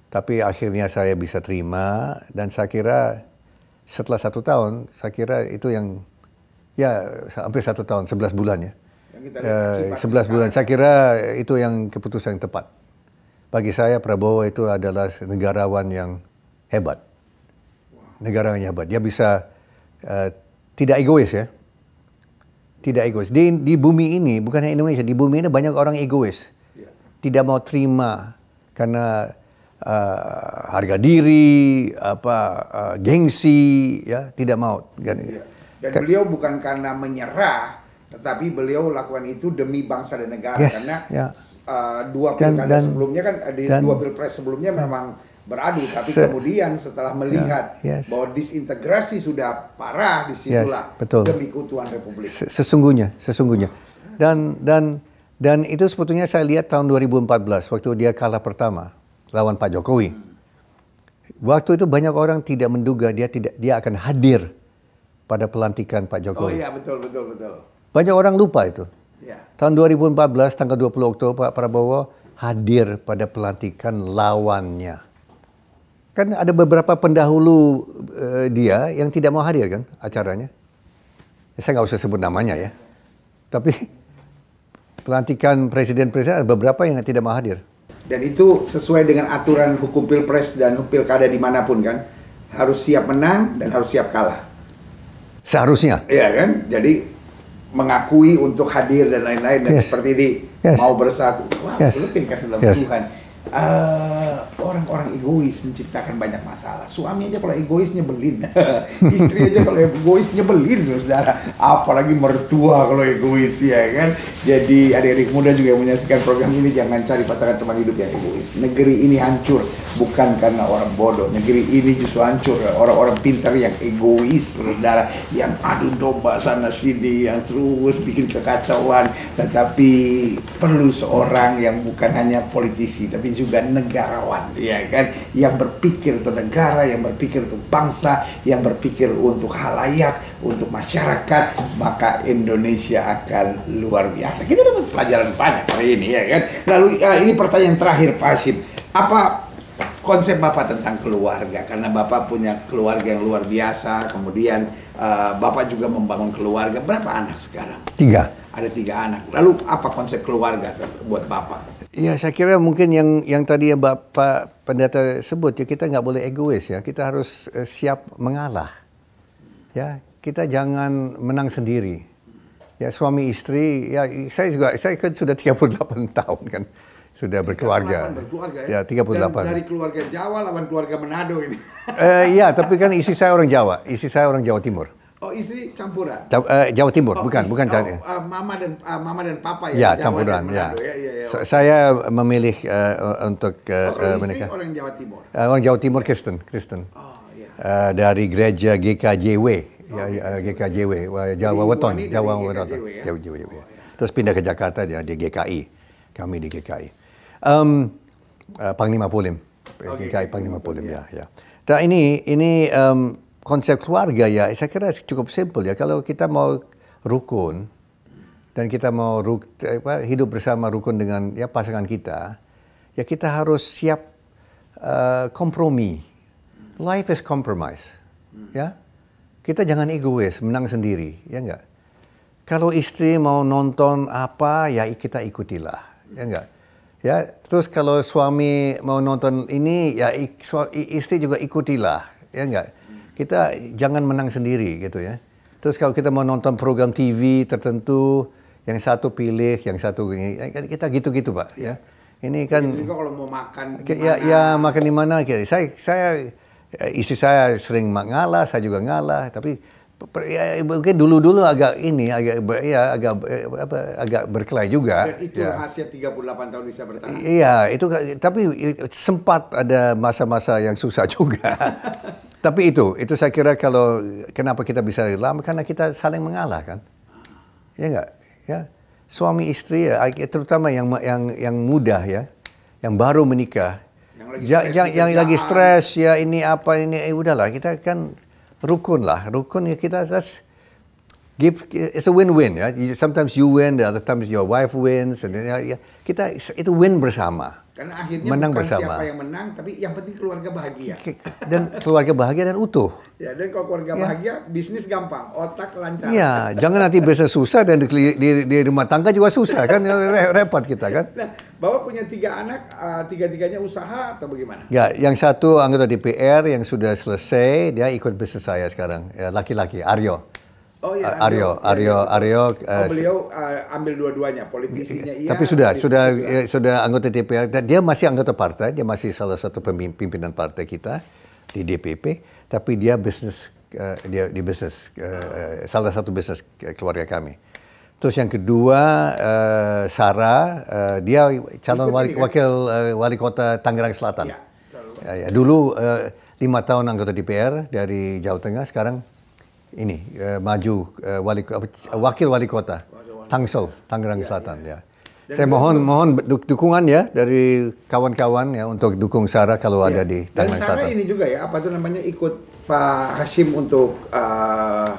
tapi akhirnya saya bisa terima dan saya kira setelah satu tahun saya kira itu yang ya hampir satu tahun sebelas bulan ya. Eh, sebelas uh, bulan saya kira itu yang keputusan yang tepat. Bagi saya Prabowo itu adalah negarawan yang hebat negarawan yang hebat. Dia bisa uh, tidak egois ya. Tidak egois. Di, di bumi ini, bukan hanya Indonesia, di bumi ini banyak orang egois. Ya. Tidak mau terima karena uh, harga diri, apa uh, gengsi, ya tidak mau. Dan, ya. Kan? Dan Ke, beliau bukan karena menyerah, tetapi beliau lakukan itu demi bangsa dan negara yes, karena yeah. Ya. uh, dua pilkada sebelumnya kan dan, dua pilpres sebelumnya memang beradu tapi Se kemudian setelah ya, melihat yeah, yes. bahwa disintegrasi sudah parah situlah yes, betul. demi keutuhan republik sesungguhnya sesungguhnya dan dan dan itu sebetulnya saya lihat tahun 2014 waktu dia kalah pertama lawan Pak Jokowi waktu itu banyak orang tidak menduga dia tidak dia akan hadir pada pelantikan Pak Jokowi oh iya betul betul betul banyak orang lupa itu ya. tahun 2014 tanggal 20 Oktober Pak Prabowo hadir pada pelantikan lawannya Kan ada beberapa pendahulu uh, dia yang tidak mau hadir kan acaranya. Ya, saya nggak usah sebut namanya ya. Tapi pelantikan presiden-presiden ada beberapa yang tidak mau hadir. Dan itu sesuai dengan aturan hukum pilpres dan pilkada dimanapun kan. Harus siap menang dan harus siap kalah. Seharusnya. Iya kan? Jadi mengakui untuk hadir dan lain-lain dan yes. seperti ini yes. mau bersatu. Wah, wow, yes. lu kasih dalam yes. Tuhan. Eh, orang-orang uh, egois menciptakan banyak masalah. Suami aja kalau egois nyebelin, istri aja kalau egois nyebelin, saudara. Apalagi mertua kalau egois ya kan. Jadi adik-adik muda juga yang menyaksikan program ini jangan cari pasangan teman hidup yang egois. Negeri ini hancur bukan karena orang bodoh. Negeri ini justru hancur orang-orang pintar yang egois, saudara, yang adu domba sana sini, yang terus bikin kekacauan. Tetapi perlu seorang yang bukan hanya politisi, tapi juga negarawan ya kan yang berpikir untuk negara yang berpikir untuk bangsa yang berpikir untuk halayak untuk masyarakat maka Indonesia akan luar biasa kita dapat pelajaran banyak hari ini ya kan lalu eh, ini pertanyaan terakhir Pak Hashim apa konsep Bapak tentang keluarga karena Bapak punya keluarga yang luar biasa kemudian uh, Bapak juga membangun keluarga berapa anak sekarang tiga ada tiga anak lalu apa konsep keluarga buat Bapak Ya saya kira mungkin yang yang tadi yang Bapak Pendeta sebut ya kita nggak boleh egois ya. Kita harus uh, siap mengalah. Ya, kita jangan menang sendiri. Ya, suami istri ya saya juga saya kan sudah 38 tahun kan sudah berkeluarga. berkeluarga ya? ya 38. Dan dari keluarga Jawa lawan keluarga Manado ini. Eh, iya, tapi kan isi saya orang Jawa, isi saya orang Jawa Timur. Oh istri campuran. Jawa, uh, eh, Jawa Timur, oh, bukan, istri, bukan oh, Uh, mama dan uh, mama dan papa ya. Ya Jawa campuran, ya. ya. ya, ya, ya. saya memilih uh, untuk uh, oh, menikah. Orang Jawa Timur. Uh, orang Jawa Timur Kristen, Kristen. Oh ya. Uh, dari gereja GKJW, oh, ya, ya GKJW, Jawa Weton, Jawa Weton, ya? Jawa Jawa Jawa. Oh, Terus pindah ke Jakarta dia di GKI, kami di GKI. Um, uh, Panglima Polim, okay. GKI Panglima Polim, ya, ya. Nah ini ini um, konsep keluarga ya saya kira cukup simpel ya kalau kita mau rukun dan kita mau ruk, apa, hidup bersama rukun dengan ya pasangan kita ya kita harus siap uh, kompromi life is compromise ya kita jangan egois menang sendiri ya enggak kalau istri mau nonton apa ya kita ikutilah ya enggak ya terus kalau suami mau nonton ini ya istri juga ikutilah ya enggak kita jangan menang sendiri gitu ya. Terus kalau kita mau nonton program TV tertentu, yang satu pilih, yang satu ini, ya, kan kita gitu-gitu pak ya. Ini gitu kan. kalau mau makan. Dimana. Ya, ya makan di mana Saya, saya eh, istri saya sering ngalah, saya juga ngalah, tapi ya, mungkin dulu-dulu agak ini agak ya agak eh, apa agak berkelahi juga. Dan itu ya. Asia 38 tahun bisa bertahan. Iya, itu tapi sempat ada masa-masa yang susah juga. Tapi itu, itu saya kira kalau kenapa kita bisa lama karena kita saling mengalah kan, ya enggak, ya suami istri ya, terutama yang yang yang muda ya, yang baru menikah, yang lagi stres, yang, lagi stres ya ini apa ini, eh, udahlah kita kan rukun lah, rukun ya kita that's, give it's a win-win ya. Sometimes you win, the other times your wife wins, and, ya, ya, kita itu win bersama. Karena akhirnya menang bukan bersama. siapa yang menang, tapi yang penting keluarga bahagia. Dan keluarga bahagia dan utuh. Ya, dan kalau keluarga ya. bahagia, bisnis gampang, otak lancar. Iya, jangan nanti bisnis susah dan di, di, di rumah tangga juga susah kan, repot kita kan. Nah, Bapak punya tiga anak, uh, tiga-tiganya usaha atau bagaimana? Ya, yang satu anggota DPR yang sudah selesai, dia ikut bisnis saya sekarang, ya, laki -laki, Aryo. Oh iya, Aryo, Aryo, Aryo. Oh, eh, beliau uh, ambil dua-duanya, politisinya iya. Tapi sudah, sudah, ya, sudah anggota DPR. Dia masih anggota partai, dia masih salah satu pimpinan partai kita di DPP. Tapi dia bisnis, uh, eh, dia di bisnis, uh, salah satu bisnis keluarga kami. Terus yang kedua, uh, Sarah, uh, dia calon wali, kan? wakil uh, wali kota Tangerang Selatan. Ya, ya, ya. Dulu uh, lima tahun anggota DPR dari Jawa Tengah, sekarang ini uh, maju uh, wali uh, wakil wali kota Tangsel, Tangerang ya, ya, Selatan ya. ya. Saya mohon mohon dukungan ya dari kawan-kawan ya untuk dukung Sarah kalau ya. ada di Tangerang Selatan. Dan Sarah ini juga ya apa itu namanya ikut Pak Hashim untuk uh,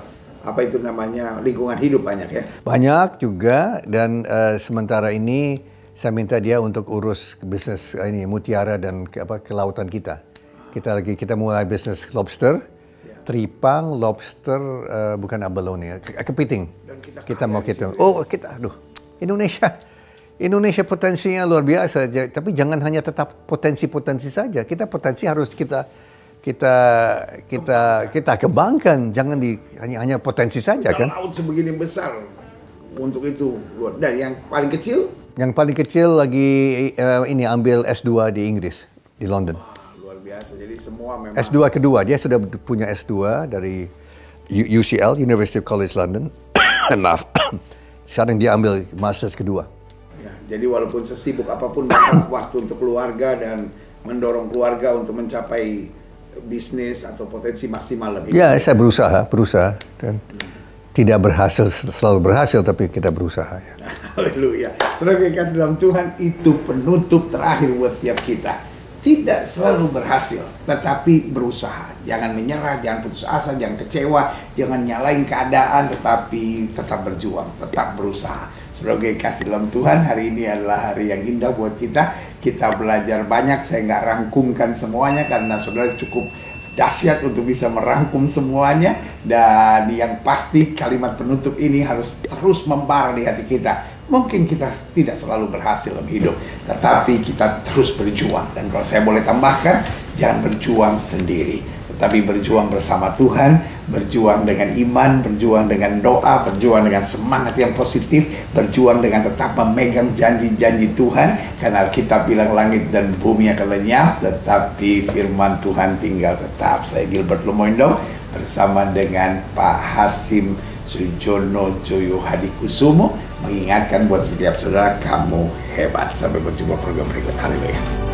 apa itu namanya lingkungan hidup banyak ya. Banyak juga dan uh, sementara ini saya minta dia untuk urus bisnis uh, ini mutiara dan apa kelautan kita. Kita lagi kita mulai bisnis lobster Tripang, lobster, uh, bukan abalone, ya. kepiting. Dan kita, kita mau kita. Oh, kita, aduh, Indonesia. Indonesia potensinya luar biasa, tapi jangan hanya tetap potensi-potensi saja. Kita potensi harus kita kita kita kita kembangkan, jangan di hanya hanya potensi saja Kita kan. Laut sebegini besar untuk itu dan yang paling kecil? Yang paling kecil lagi uh, ini ambil S2 di Inggris di London semua memang. S2 kedua, dia sudah punya S2 dari UCL, University College London. Maaf. Nah, sekarang dia ambil masters kedua. Ya, jadi walaupun sesibuk apapun waktu untuk keluarga dan mendorong keluarga untuk mencapai bisnis atau potensi maksimal lebih. Ya, saya berusaha, berusaha dan tidak berhasil selalu berhasil tapi kita berusaha ya. Haleluya. Saudara kasih dalam Tuhan itu penutup terakhir buat setiap kita tidak selalu berhasil, tetapi berusaha. Jangan menyerah, jangan putus asa, jangan kecewa, jangan nyalain keadaan, tetapi tetap berjuang, tetap berusaha. Sebagai kasih dalam Tuhan, hari ini adalah hari yang indah buat kita. Kita belajar banyak, saya nggak rangkumkan semuanya karena saudara cukup dahsyat untuk bisa merangkum semuanya. Dan yang pasti kalimat penutup ini harus terus membara di hati kita mungkin kita tidak selalu berhasil dalam hidup, tetapi kita terus berjuang. Dan kalau saya boleh tambahkan, jangan berjuang sendiri, tetapi berjuang bersama Tuhan, berjuang dengan iman, berjuang dengan doa, berjuang dengan semangat yang positif, berjuang dengan tetap memegang janji-janji Tuhan, karena kita bilang langit dan bumi akan lenyap, tetapi firman Tuhan tinggal tetap. Saya Gilbert Lumoindo bersama dengan Pak Hasim Sujono Joyo Hadikusumo mengingatkan buat setiap saudara kamu hebat sampai berjumpa program berikut haleluya